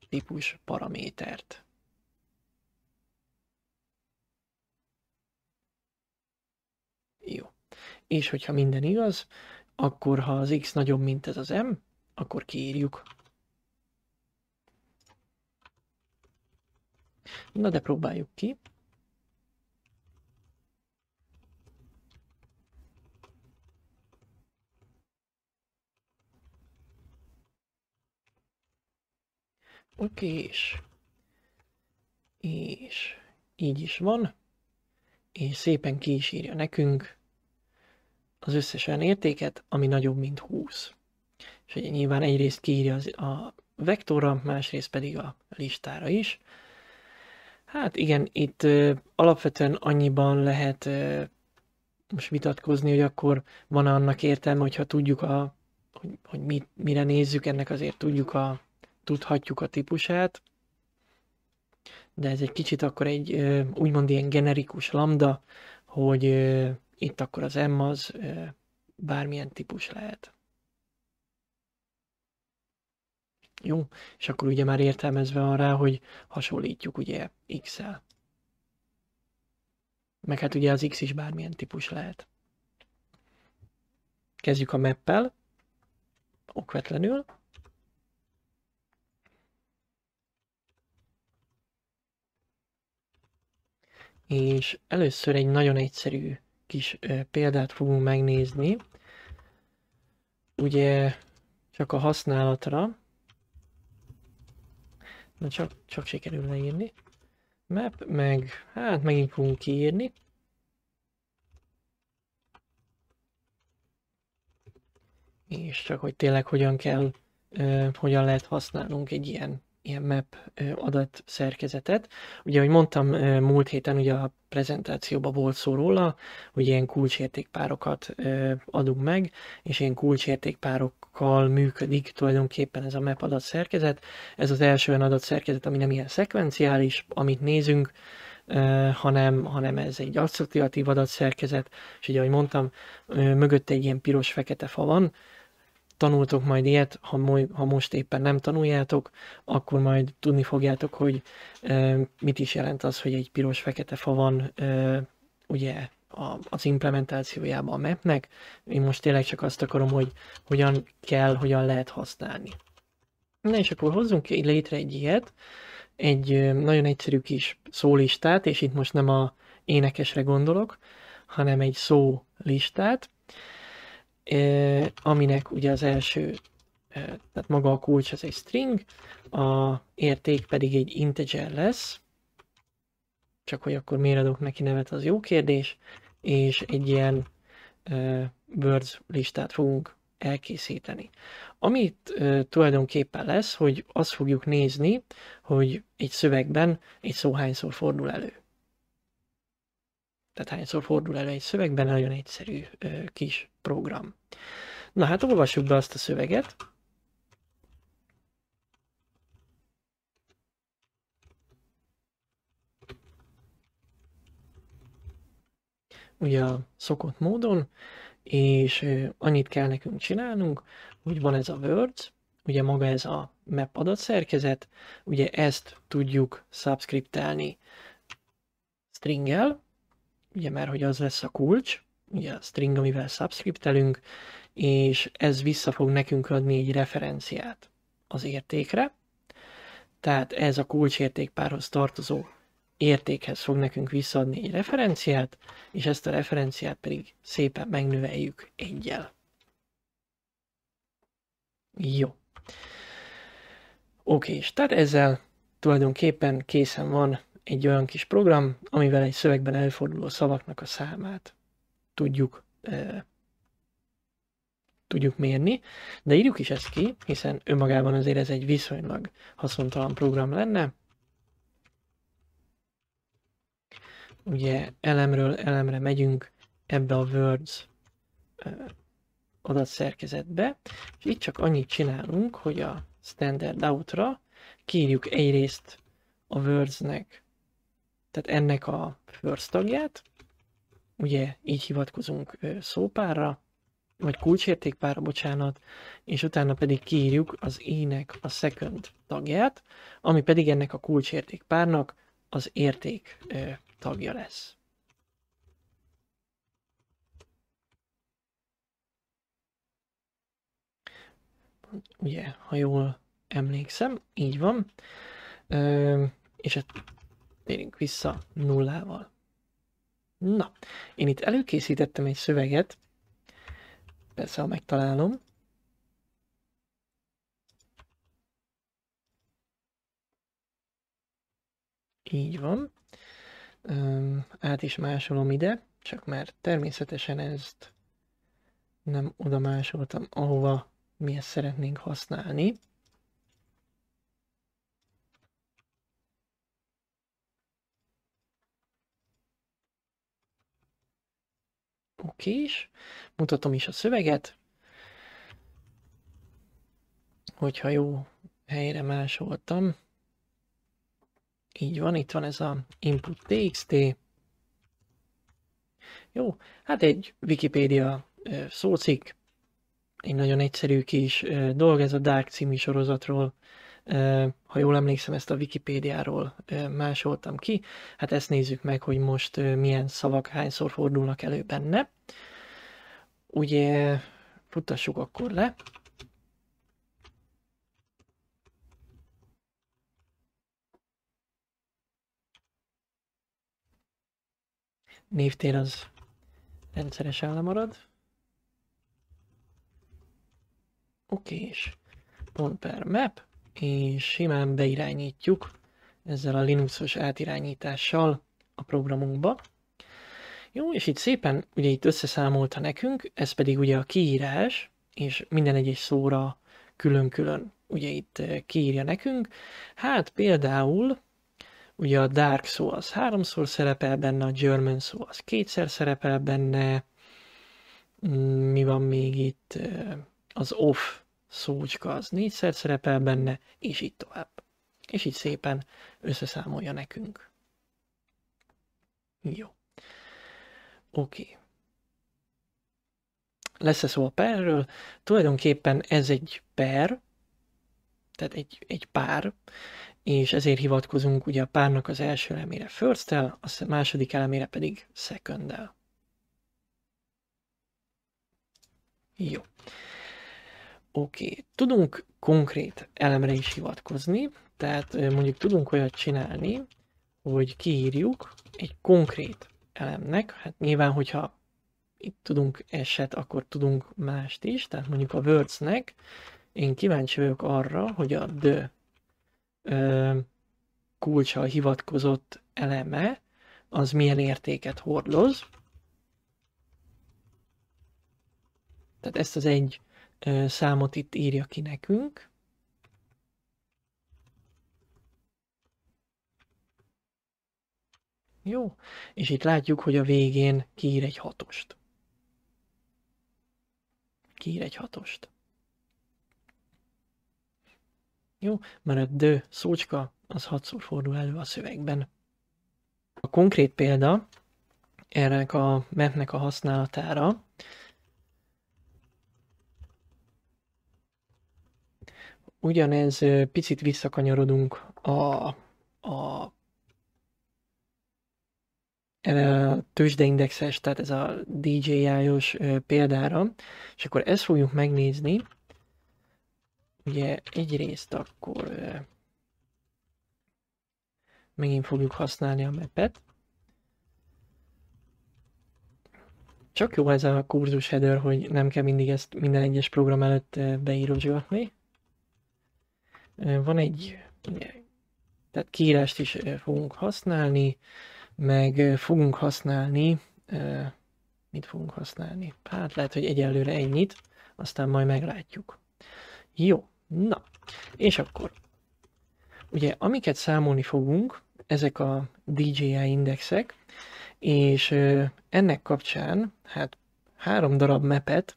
típus paramétert. Jó. És hogyha minden igaz, akkor ha az x nagyobb, mint ez az m, akkor kiírjuk. Na de próbáljuk ki. vagyunk, és, és így is van, és szépen ki is írja nekünk az összes olyan értéket, ami nagyobb, mint 20. És ugye nyilván egyrészt kiírja az, a vektorra, másrészt pedig a listára is. Hát igen, itt ö, alapvetően annyiban lehet ö, most vitatkozni, hogy akkor van -e annak értelme, hogyha tudjuk, a, hogy, hogy mit, mire nézzük, ennek azért tudjuk a, tudhatjuk a típusát, de ez egy kicsit akkor egy úgymond ilyen generikus lambda, hogy itt akkor az M az bármilyen típus lehet. Jó, és akkor ugye már értelmezve van rá, hogy hasonlítjuk ugye x-el. Meg hát ugye az x is bármilyen típus lehet. Kezdjük a meppel, okvetlenül. és először egy nagyon egyszerű kis példát fogunk megnézni. Ugye csak a használatra, na csak, csak sikerül leírni, map, meg hát megint fogunk kiírni. És csak hogy tényleg hogyan kell, hogyan lehet használnunk egy ilyen ilyen map adat szerkezetet. Ugye, ahogy mondtam, múlt héten ugye a prezentációban volt szó róla, hogy ilyen kulcsértékpárokat adunk meg, és ilyen kulcsértékpárokkal működik tulajdonképpen ez a map adat szerkezet. Ez az első olyan szerkezet, ami nem ilyen szekvenciális, amit nézünk, hanem, hanem ez egy asszociatív adatszerkezet, és ugye, ahogy mondtam, mögött egy ilyen piros-fekete fa van, tanultok majd ilyet, ha, moj, ha most éppen nem tanuljátok, akkor majd tudni fogjátok, hogy e, mit is jelent az, hogy egy piros-fekete fa van e, ugye a, az implementációjában a mapnek. Én most tényleg csak azt akarom, hogy hogyan kell, hogyan lehet használni. Na és akkor hozzunk létre egy ilyet, egy nagyon egyszerű kis szólistát, és itt most nem a énekesre gondolok, hanem egy szólistát, aminek ugye az első, tehát maga a kulcs az egy string, a érték pedig egy integer lesz, csak hogy akkor miért adok neki nevet, az jó kérdés, és egy ilyen words listát fogunk elkészíteni. Amit tulajdonképpen lesz, hogy azt fogjuk nézni, hogy egy szövegben egy szó hányszor fordul elő. Tehát hányszor fordul elő egy szövegben, nagyon egyszerű kis program. Na hát olvassuk be azt a szöveget. Ugye a szokott módon, és annyit kell nekünk csinálnunk, hogy van ez a words, ugye maga ez a map adatszerkezet, ugye ezt tudjuk subscriptelni stringgel ugye mert hogy az lesz a kulcs, ugye a string, amivel subscriptelünk, és ez vissza fog nekünk adni egy referenciát az értékre, tehát ez a kulcsértékpárhoz tartozó értékhez fog nekünk visszaadni egy referenciát, és ezt a referenciát pedig szépen megnöveljük egyel. Jó. Oké, és tehát ezzel tulajdonképpen készen van egy olyan kis program, amivel egy szövegben előforduló szavaknak a számát tudjuk e, tudjuk mérni, de írjuk is ezt ki, hiszen önmagában azért ez egy viszonylag haszontalan program lenne. Ugye elemről elemre megyünk ebbe a Words adatszerkezetbe, és itt csak annyit csinálunk, hogy a standard out-ra out-ra kiírjuk egyrészt a Wordsnek tehát ennek a first tagját, ugye így hivatkozunk szópárra, vagy kulcsértékpárra, bocsánat, és utána pedig kiírjuk az ének a second tagját, ami pedig ennek a kulcsértékpárnak az érték tagja lesz. Ugye, ha jól emlékszem, így van. Ö, és a hát térünk vissza nullával. Na, én itt előkészítettem egy szöveget, persze, ha megtalálom. Így van. Öm, át is másolom ide, csak már természetesen ezt nem oda másoltam, ahova mi ezt szeretnénk használni. Oké, és Mutatom is a szöveget. Hogyha jó helyre másoltam. Így van, itt van ez a input txt. Jó, hát egy Wikipédia szócikk, egy nagyon egyszerű kis dolg, ez a Dark című sorozatról ha jól emlékszem, ezt a Wikipédiáról másoltam ki. Hát ezt nézzük meg, hogy most milyen szavak hányszor fordulnak elő benne. Ugye futtassuk akkor le. névtér az rendszeresen lemarad. Oké, és pont per map és simán beirányítjuk ezzel a Linuxos átirányítással a programunkba. Jó, és itt szépen ugye itt összeszámolta nekünk, ez pedig ugye a kiírás, és minden egyes szóra külön-külön ugye itt eh, kiírja nekünk. Hát például ugye a Dark szó az háromszor szerepel benne, a German szó az kétszer szerepel benne, mm, mi van még itt, eh, az off szócska az négyszer szerepel benne, és így tovább. És így szépen összeszámolja nekünk. Jó. Oké. Okay. Lesz-e szó a perről? Tulajdonképpen ez egy per, tehát egy, egy pár, és ezért hivatkozunk ugye a párnak az első elemére first a második elemére pedig second -el. Jó. Oké, okay. tudunk konkrét elemre is hivatkozni, tehát mondjuk tudunk olyat csinálni, hogy kiírjuk egy konkrét elemnek, hát nyilván, hogyha itt tudunk eset, akkor tudunk mást is, tehát mondjuk a wordsnek, én kíváncsi vagyok arra, hogy a the ö, kulcsal hivatkozott eleme, az milyen értéket hordoz. Tehát ezt az egy számot itt írja ki nekünk. Jó, és itt látjuk, hogy a végén kiír egy hatost. Kiír egy hatost. Jó, mert a dö szócska az hatszor fordul elő a szövegben. A konkrét példa erre a mapnek a használatára ugyanez picit visszakanyarodunk a, a tőzsdeindexes, tehát ez a DJI-os példára, és akkor ezt fogjuk megnézni. Ugye egyrészt akkor megint fogjuk használni a mepet. Csak jó ez a kurzus header, hogy nem kell mindig ezt minden egyes program előtt beírózsgatni. Van egy, tehát kiírást is eh, fogunk használni, meg eh, fogunk használni, eh, mit fogunk használni? Hát lehet, hogy egyelőre ennyit, aztán majd meglátjuk. Jó, na, és akkor, ugye amiket számolni fogunk, ezek a DJI indexek, és ennek kapcsán, hát három darab mepet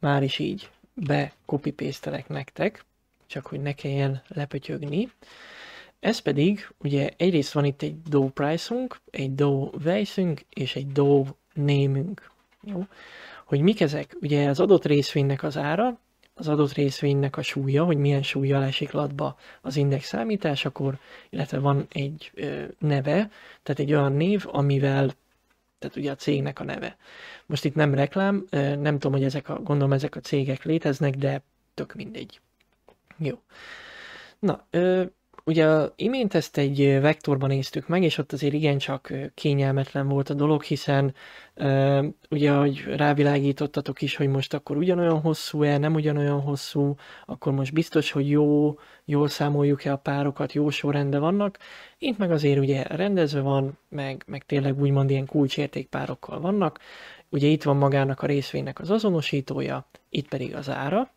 már is így bekopipésztelek nektek, csak hogy ne kelljen lepötyögni. Ez pedig, ugye egyrészt van itt egy do price-unk, egy do vejszünk és egy do némünk. Jó? Hogy mik ezek? Ugye az adott részvénynek az ára, az adott részvénynek a súlya, hogy milyen súlya esik latba az index számításakor, illetve van egy ö, neve, tehát egy olyan név, amivel, tehát ugye a cégnek a neve. Most itt nem reklám, ö, nem tudom, hogy ezek a, gondolom ezek a cégek léteznek, de tök mindegy. Jó. Na, ö, ugye imént ezt egy vektorban néztük meg, és ott azért igencsak kényelmetlen volt a dolog, hiszen ö, ugye, hogy rávilágítottatok is, hogy most akkor ugyanolyan hosszú-e, nem ugyanolyan hosszú, akkor most biztos, hogy jó, jól számoljuk-e a párokat, jó sorrendben vannak. Itt meg azért ugye rendezve van, meg, meg tényleg úgymond ilyen kulcsértékpárokkal vannak. Ugye itt van magának a részvénynek az azonosítója, itt pedig az ára.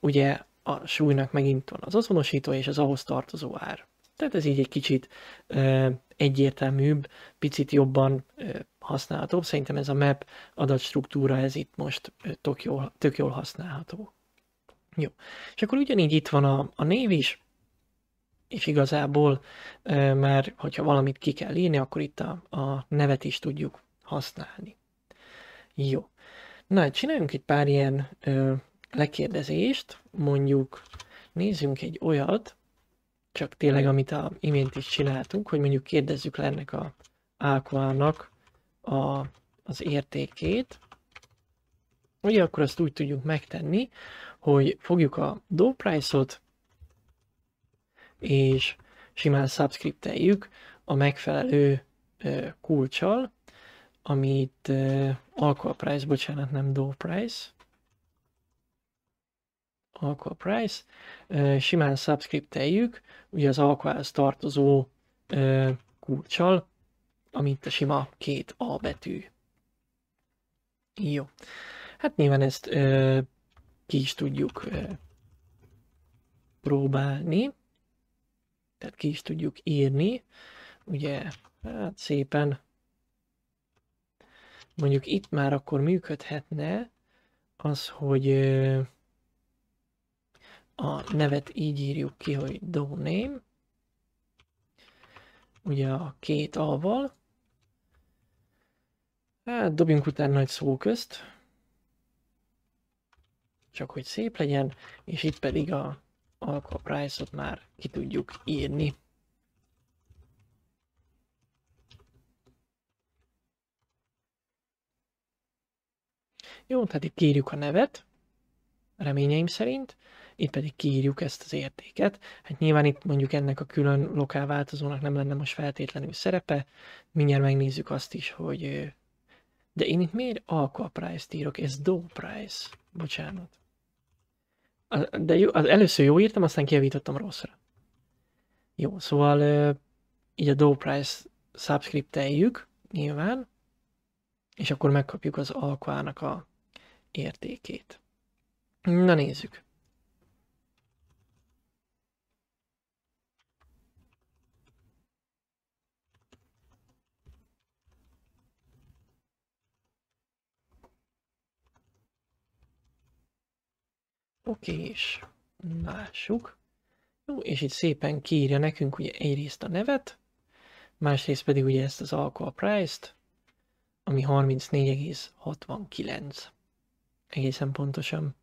Ugye a súlynak megint van az azonosító és az ahhoz tartozó ár. Tehát ez így egy kicsit ö, egyértelműbb, picit jobban ö, használható. Szerintem ez a map adatstruktúra, ez itt most ö, tök, jól, tök jól használható. Jó. És akkor ugyanígy itt van a, a név is, és igazából ö, már, hogyha valamit ki kell írni, akkor itt a, a nevet is tudjuk használni. Jó. Na, hát csináljunk egy pár ilyen ö, lekérdezést, mondjuk nézzünk egy olyat, csak tényleg, amit a imént is csináltunk, hogy mondjuk kérdezzük le ennek a Aquának a, az értékét. Ugye akkor azt úgy tudjuk megtenni, hogy fogjuk a do price-ot, és simán subscripteljük a megfelelő kulcsal, amit ö, price, bocsánat, nem do price, alkohol price, simán subscripteljük, ugye az alkoholhoz tartozó kulcsal, amit a sima két A betű. Jó. Hát nyilván ezt ö, ki is tudjuk ö, próbálni, tehát ki is tudjuk írni. Ugye, hát szépen mondjuk itt már akkor működhetne az, hogy ö, a nevet így írjuk ki, hogy do name, ugye a két alval. Hát dobjunk utána egy közt, csak hogy szép legyen, és itt pedig a alka price-ot már ki tudjuk írni. Jó, tehát itt kérjük a nevet, reményeim szerint, itt pedig kiírjuk ezt az értéket. Hát nyilván itt mondjuk ennek a külön lokál változónak nem lenne most feltétlenül szerepe, mindjárt megnézzük azt is, hogy de én itt miért alcohol price-t írok? Ez do price. Bocsánat. De jó, az először jó írtam, aztán kijavítottam rosszra. Jó, szóval így a do price subscripteljük, nyilván, és akkor megkapjuk az alkoának a értékét. Na nézzük. Oké, és lássuk. Jó, és itt szépen kiírja nekünk ugye egyrészt a nevet, másrészt pedig ugye ezt az alcohol price-t, ami 34,69. Egészen pontosan.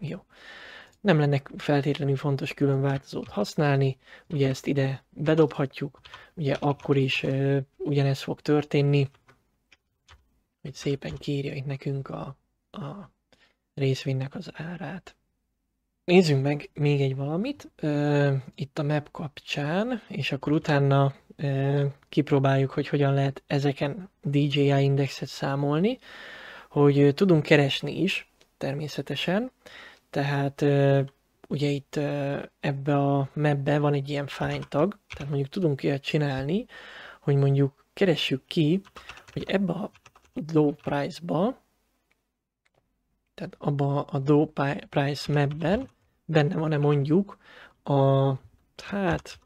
Jó. Nem lenne feltétlenül fontos külön változót használni, ugye ezt ide bedobhatjuk, ugye akkor is ö, ugyanez fog történni, hogy szépen kírja itt nekünk a, a részvénynek az árát. Nézzünk meg még egy valamit ö, itt a map kapcsán, és akkor utána ö, kipróbáljuk, hogy hogyan lehet ezeken DJI indexet számolni, hogy ö, tudunk keresni is természetesen. Tehát ö, ugye itt ö, ebbe a mapbe van egy ilyen find tag, tehát mondjuk tudunk ilyet csinálni, hogy mondjuk keressük ki, hogy ebbe a low price-ba tehát abban a draw Price Mapben benne van-e mondjuk a, hát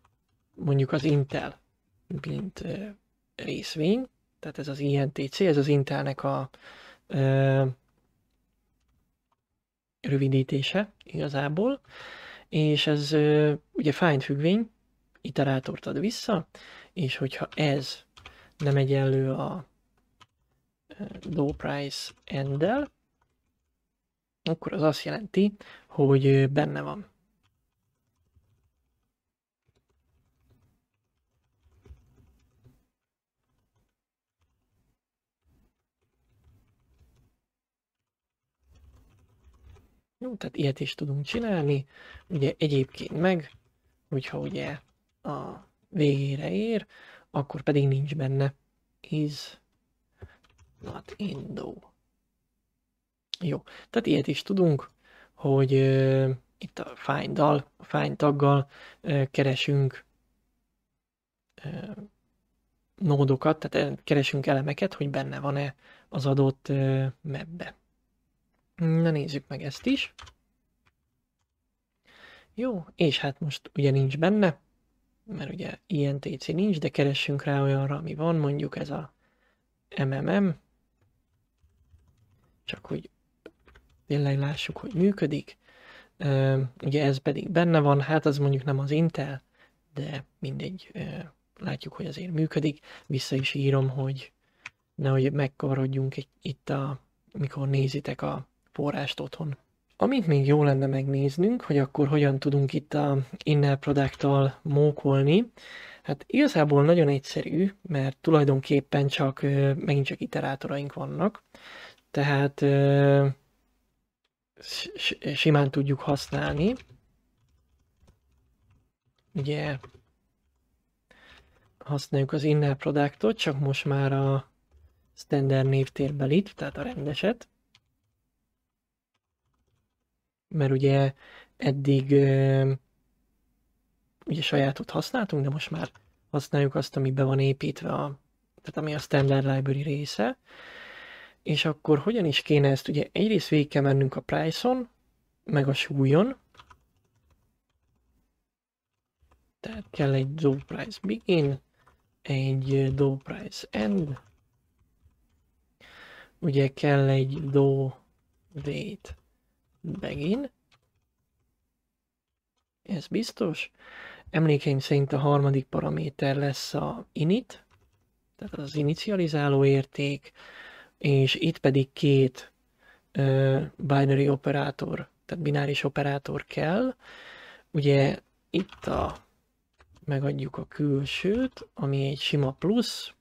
mondjuk az Intel, mint részvény, tehát ez az INTC, ez az Intelnek a ö, rövidítése igazából, és ez ö, ugye find függvény, iterátort ad vissza, és hogyha ez nem egyenlő a low price endel, akkor az azt jelenti, hogy benne van. Jó, tehát ilyet is tudunk csinálni. Ugye egyébként meg, hogyha ugye a végére ér, akkor pedig nincs benne is not in though. Jó, tehát ilyet is tudunk, hogy uh, itt a find-dal, fine taggal uh, keresünk uh, nódokat, tehát keresünk elemeket, hogy benne van-e az adott uh, mebbe. Na nézzük meg ezt is. Jó, és hát most ugye nincs benne, mert ugye TC nincs, de keressünk rá olyanra, ami van, mondjuk ez a MMM, csak hogy tényleg lássuk, hogy működik. Ugye ez pedig benne van, hát az mondjuk nem az Intel, de mindegy, látjuk, hogy azért működik. Vissza is írom, hogy nehogy megkavarodjunk itt, a, mikor nézitek a forrást otthon. Amit még jó lenne megnéznünk, hogy akkor hogyan tudunk itt a Innel product mókolni, hát igazából nagyon egyszerű, mert tulajdonképpen csak megint csak iterátoraink vannak, tehát simán tudjuk használni. Ugye használjuk az inner productot, csak most már a standard névtérbelit, tehát a rendeset. Mert ugye eddig ugye sajátot használtunk, de most már használjuk azt, ami be van építve, a, tehát ami a standard library része és akkor hogyan is kéne ezt, ugye egyrészt végig kell mennünk a price-on, meg a súlyon, tehát kell egy do price begin, egy do price end, ugye kell egy do date begin, ez biztos. Emlékeim szerint a harmadik paraméter lesz a init, tehát az inicializáló érték, és itt pedig két ö, binary operátor, tehát bináris operátor kell. Ugye itt a, megadjuk a külsőt, ami egy sima plusz,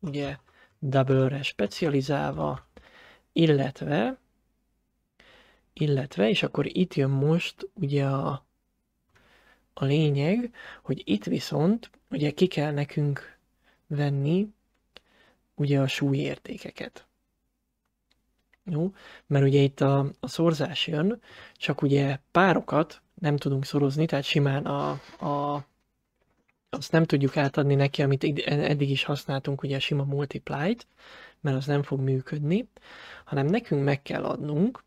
ugye double-re specializálva, illetve, illetve, és akkor itt jön most ugye a, a lényeg, hogy itt viszont ugye ki kell nekünk venni ugye a súlyértékeket. Jó? Mert ugye itt a, a szorzás jön, csak ugye párokat nem tudunk szorozni, tehát simán a, a, azt nem tudjuk átadni neki, amit eddig is használtunk, ugye a sima multiply-t, mert az nem fog működni, hanem nekünk meg kell adnunk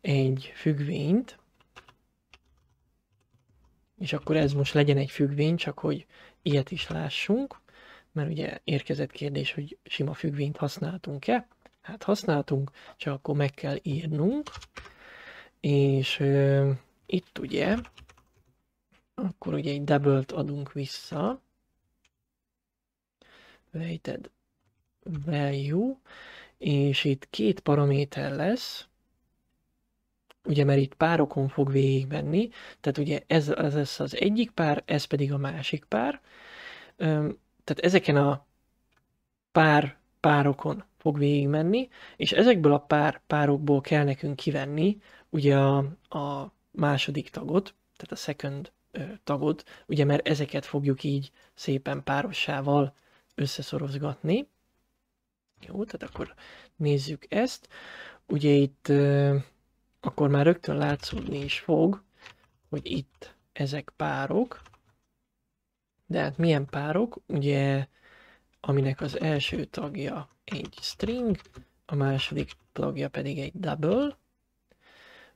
egy függvényt, és akkor ez most legyen egy függvény, csak hogy ilyet is lássunk, mert ugye érkezett kérdés, hogy sima függvényt használtunk-e hát használtunk, csak akkor meg kell írnunk. És ö, itt ugye, akkor ugye egy double adunk vissza. Weighted value, és itt két paraméter lesz, ugye mert itt párokon fog végigmenni, tehát ugye ez, ez lesz az egyik pár, ez pedig a másik pár. Tehát ezeken a pár párokon fog végigmenni, és ezekből a pár párokból kell nekünk kivenni ugye a, a második tagot, tehát a second tagot, ugye mert ezeket fogjuk így szépen párossával összeszorozgatni. Jó, tehát akkor nézzük ezt. Ugye itt akkor már rögtön látszódni is fog, hogy itt ezek párok, de hát milyen párok? Ugye aminek az első tagja egy string, a második tagja pedig egy double.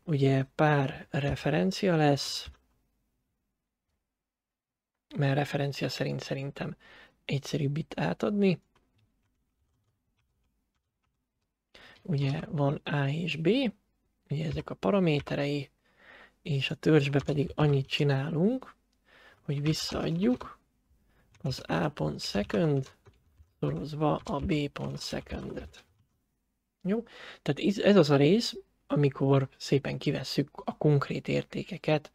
Ugye pár referencia lesz, mert referencia szerint szerintem egyszerűbb itt átadni. Ugye van A és B, ugye ezek a paraméterei, és a törzsbe pedig annyit csinálunk, hogy visszaadjuk az a.second szorozva a b.second-et. Jó? Tehát ez az a rész, amikor szépen kivesszük a konkrét értékeket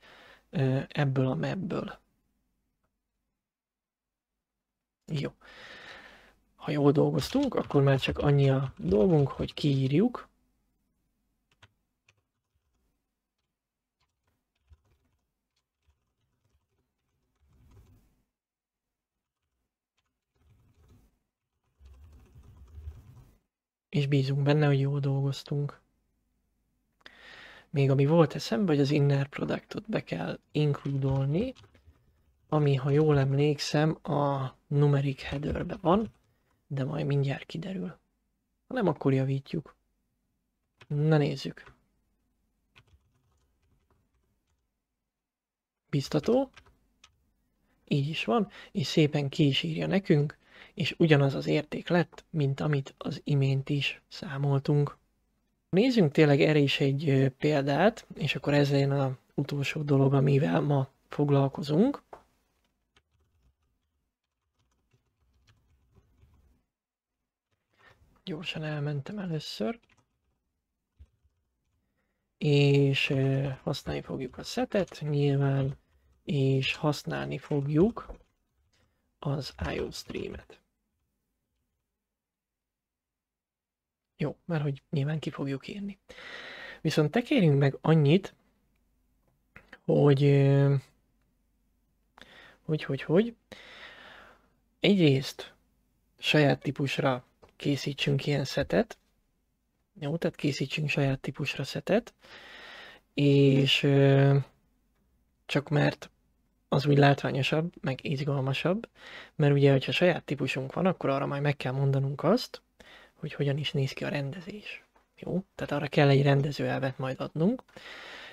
ebből a mebből. Jó. Ha jól dolgoztunk, akkor már csak annyi a dolgunk, hogy kiírjuk, és bízunk benne, hogy jól dolgoztunk. Még ami volt eszembe, hogy az inner productot be kell inkludolni, ami, ha jól emlékszem, a numeric headerbe van, de majd mindjárt kiderül. Ha nem, akkor javítjuk. Na nézzük. Biztató. Így is van, és szépen ki is írja nekünk, és ugyanaz az érték lett, mint amit az imént is számoltunk. Nézzünk tényleg erre is egy példát, és akkor ez lenne az utolsó dolog, amivel ma foglalkozunk. Gyorsan elmentem először. És használni fogjuk a szetet nyilván, és használni fogjuk az IO streamet. Jó, mert hogy nyilván ki fogjuk írni. Viszont te tekérjünk meg annyit, hogy hogy, hogy, hogy egyrészt saját típusra készítsünk ilyen szetet, jó, tehát készítsünk saját típusra szetet, és csak mert az úgy látványosabb, meg izgalmasabb, mert ugye, hogyha saját típusunk van, akkor arra majd meg kell mondanunk azt, hogy hogyan is néz ki a rendezés. Jó? Tehát arra kell egy rendező elvet majd adnunk.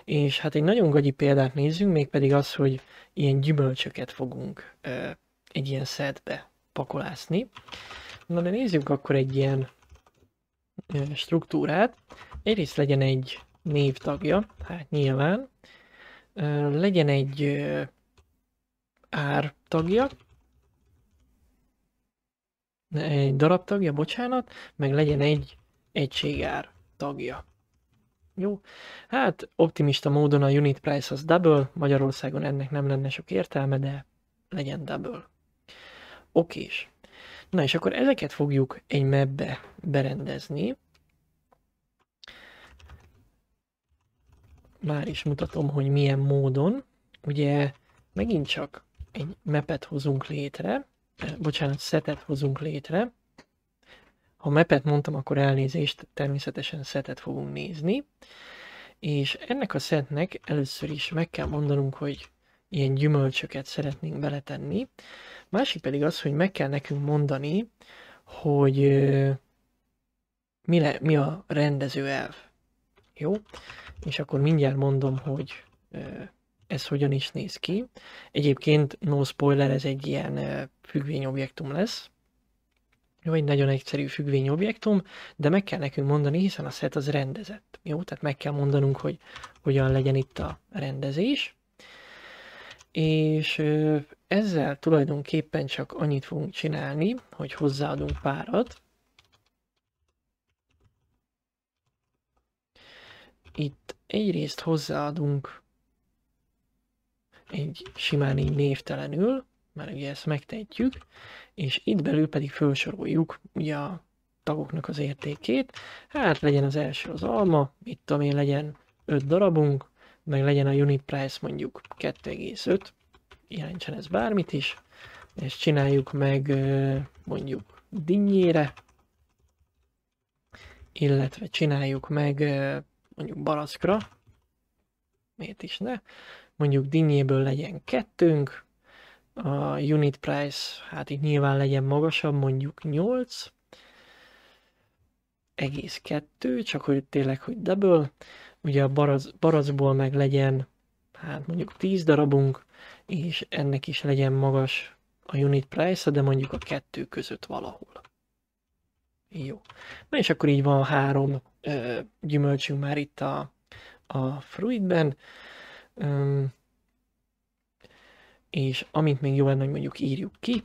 És hát egy nagyon gagyi példát nézzünk, mégpedig az, hogy ilyen gyümölcsöket fogunk ö, egy ilyen szedbe pakolászni. Na de nézzük akkor egy ilyen ö, struktúrát. Egyrészt legyen egy névtagja, hát nyilván. Ö, legyen egy ö, ártagja, egy darab tagja, bocsánat, meg legyen egy egységár tagja. Jó, hát optimista módon a unit price az double, Magyarországon ennek nem lenne sok értelme, de legyen double. Okés. Na és akkor ezeket fogjuk egy mebbe berendezni. Már is mutatom, hogy milyen módon. Ugye megint csak egy mepet hozunk létre, Eh, bocsánat, szetet hozunk létre. Ha mepet mondtam, akkor elnézést, természetesen szetet fogunk nézni. És ennek a szetnek először is meg kell mondanunk, hogy ilyen gyümölcsöket szeretnénk beletenni. Másik pedig az, hogy meg kell nekünk mondani, hogy mi, le, mi a rendező elv. Jó? És akkor mindjárt mondom, hogy ez hogyan is néz ki. Egyébként no spoiler, ez egy ilyen függvényobjektum lesz, jó, egy nagyon egyszerű függvényobjektum, de meg kell nekünk mondani, hiszen a set az rendezett. Jó, tehát meg kell mondanunk, hogy hogyan legyen itt a rendezés. És ezzel tulajdonképpen csak annyit fogunk csinálni, hogy hozzáadunk párat. Itt egyrészt hozzáadunk egy simán így névtelenül, mert ugye ezt megtehetjük, és itt belül pedig felsoroljuk ugye a tagoknak az értékét. Hát legyen az első az alma, mit tudom én, legyen 5 darabunk, meg legyen a unit price mondjuk 2,5, jelentsen ez bármit is, és csináljuk meg mondjuk dinnyére, illetve csináljuk meg mondjuk barackra, miért is ne, mondjuk dinnyéből legyen kettőnk, a unit price, hát itt nyilván legyen magasabb, mondjuk 8, egész kettő, csak hogy tényleg, hogy deből, ugye a barac, baracból meg legyen, hát mondjuk 10 darabunk, és ennek is legyen magas a unit price de mondjuk a kettő között valahol. Jó. Na és akkor így van három ö, gyümölcsünk már itt a, a fruitben. Um, és amint még jó lenne, hogy mondjuk írjuk ki,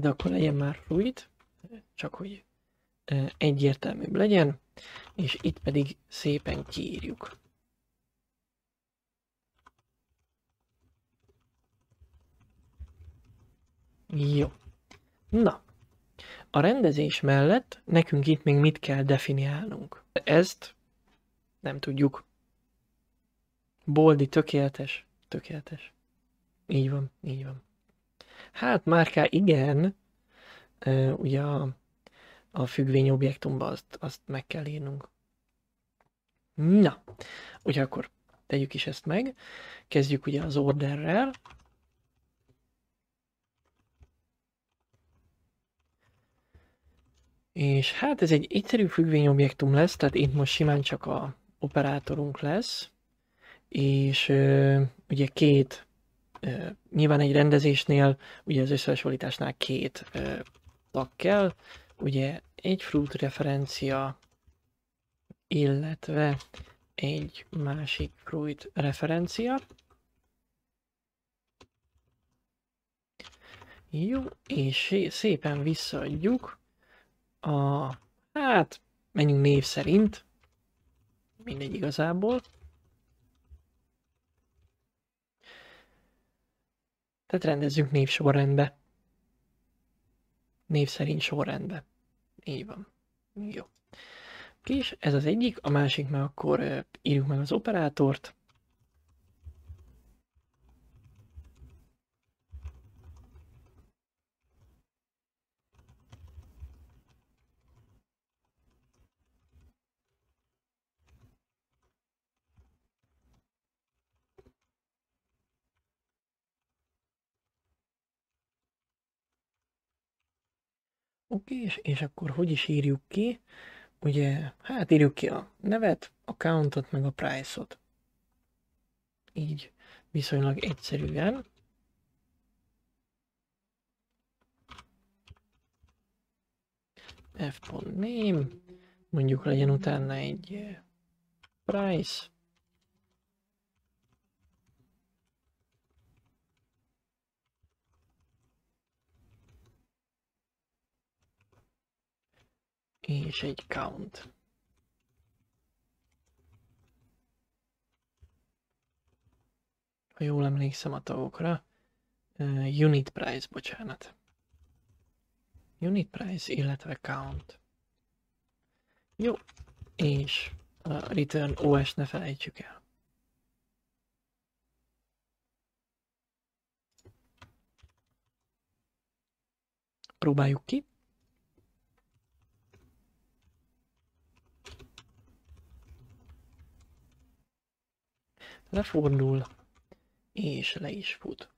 de akkor legyen már fluid, csak hogy egyértelműbb legyen, és itt pedig szépen kiírjuk. Jó. Na, a rendezés mellett nekünk itt még mit kell definiálnunk? Ezt nem tudjuk. Boldi, tökéletes, tökéletes. Így van, így van. Hát márká igen, ugye a, a függvény objektumban azt, azt meg kell írnunk. Na, ugye akkor tegyük is ezt meg. Kezdjük ugye az orderrel. És hát ez egy egyszerű függvényobjektum lesz, tehát itt most simán csak a operátorunk lesz, és ö, ugye két, ö, nyilván egy rendezésnél, ugye az összehasonlításnál két ö, tag kell, ugye egy fruit referencia, illetve egy másik fruit referencia. Jó, és szépen visszaadjuk a, hát menjünk név szerint, mindegy igazából. Tehát rendezzünk sorrendbe, Név szerint sorrendbe. Így van. Jó. És ez az egyik, a másik meg akkor írjuk meg az operátort. Oké, és, és akkor hogy is írjuk ki? Ugye, hát írjuk ki a nevet, a countot, meg a price-ot. Így viszonylag egyszerűen. f.name, mondjuk legyen utána egy eh, price, és egy count. Ha jól emlékszem a tagokra, uh, unit price, bocsánat. Unit price, illetve count. Jó, és a return OS ne felejtsük el. Próbáljuk ki. lefordul, és le is fut.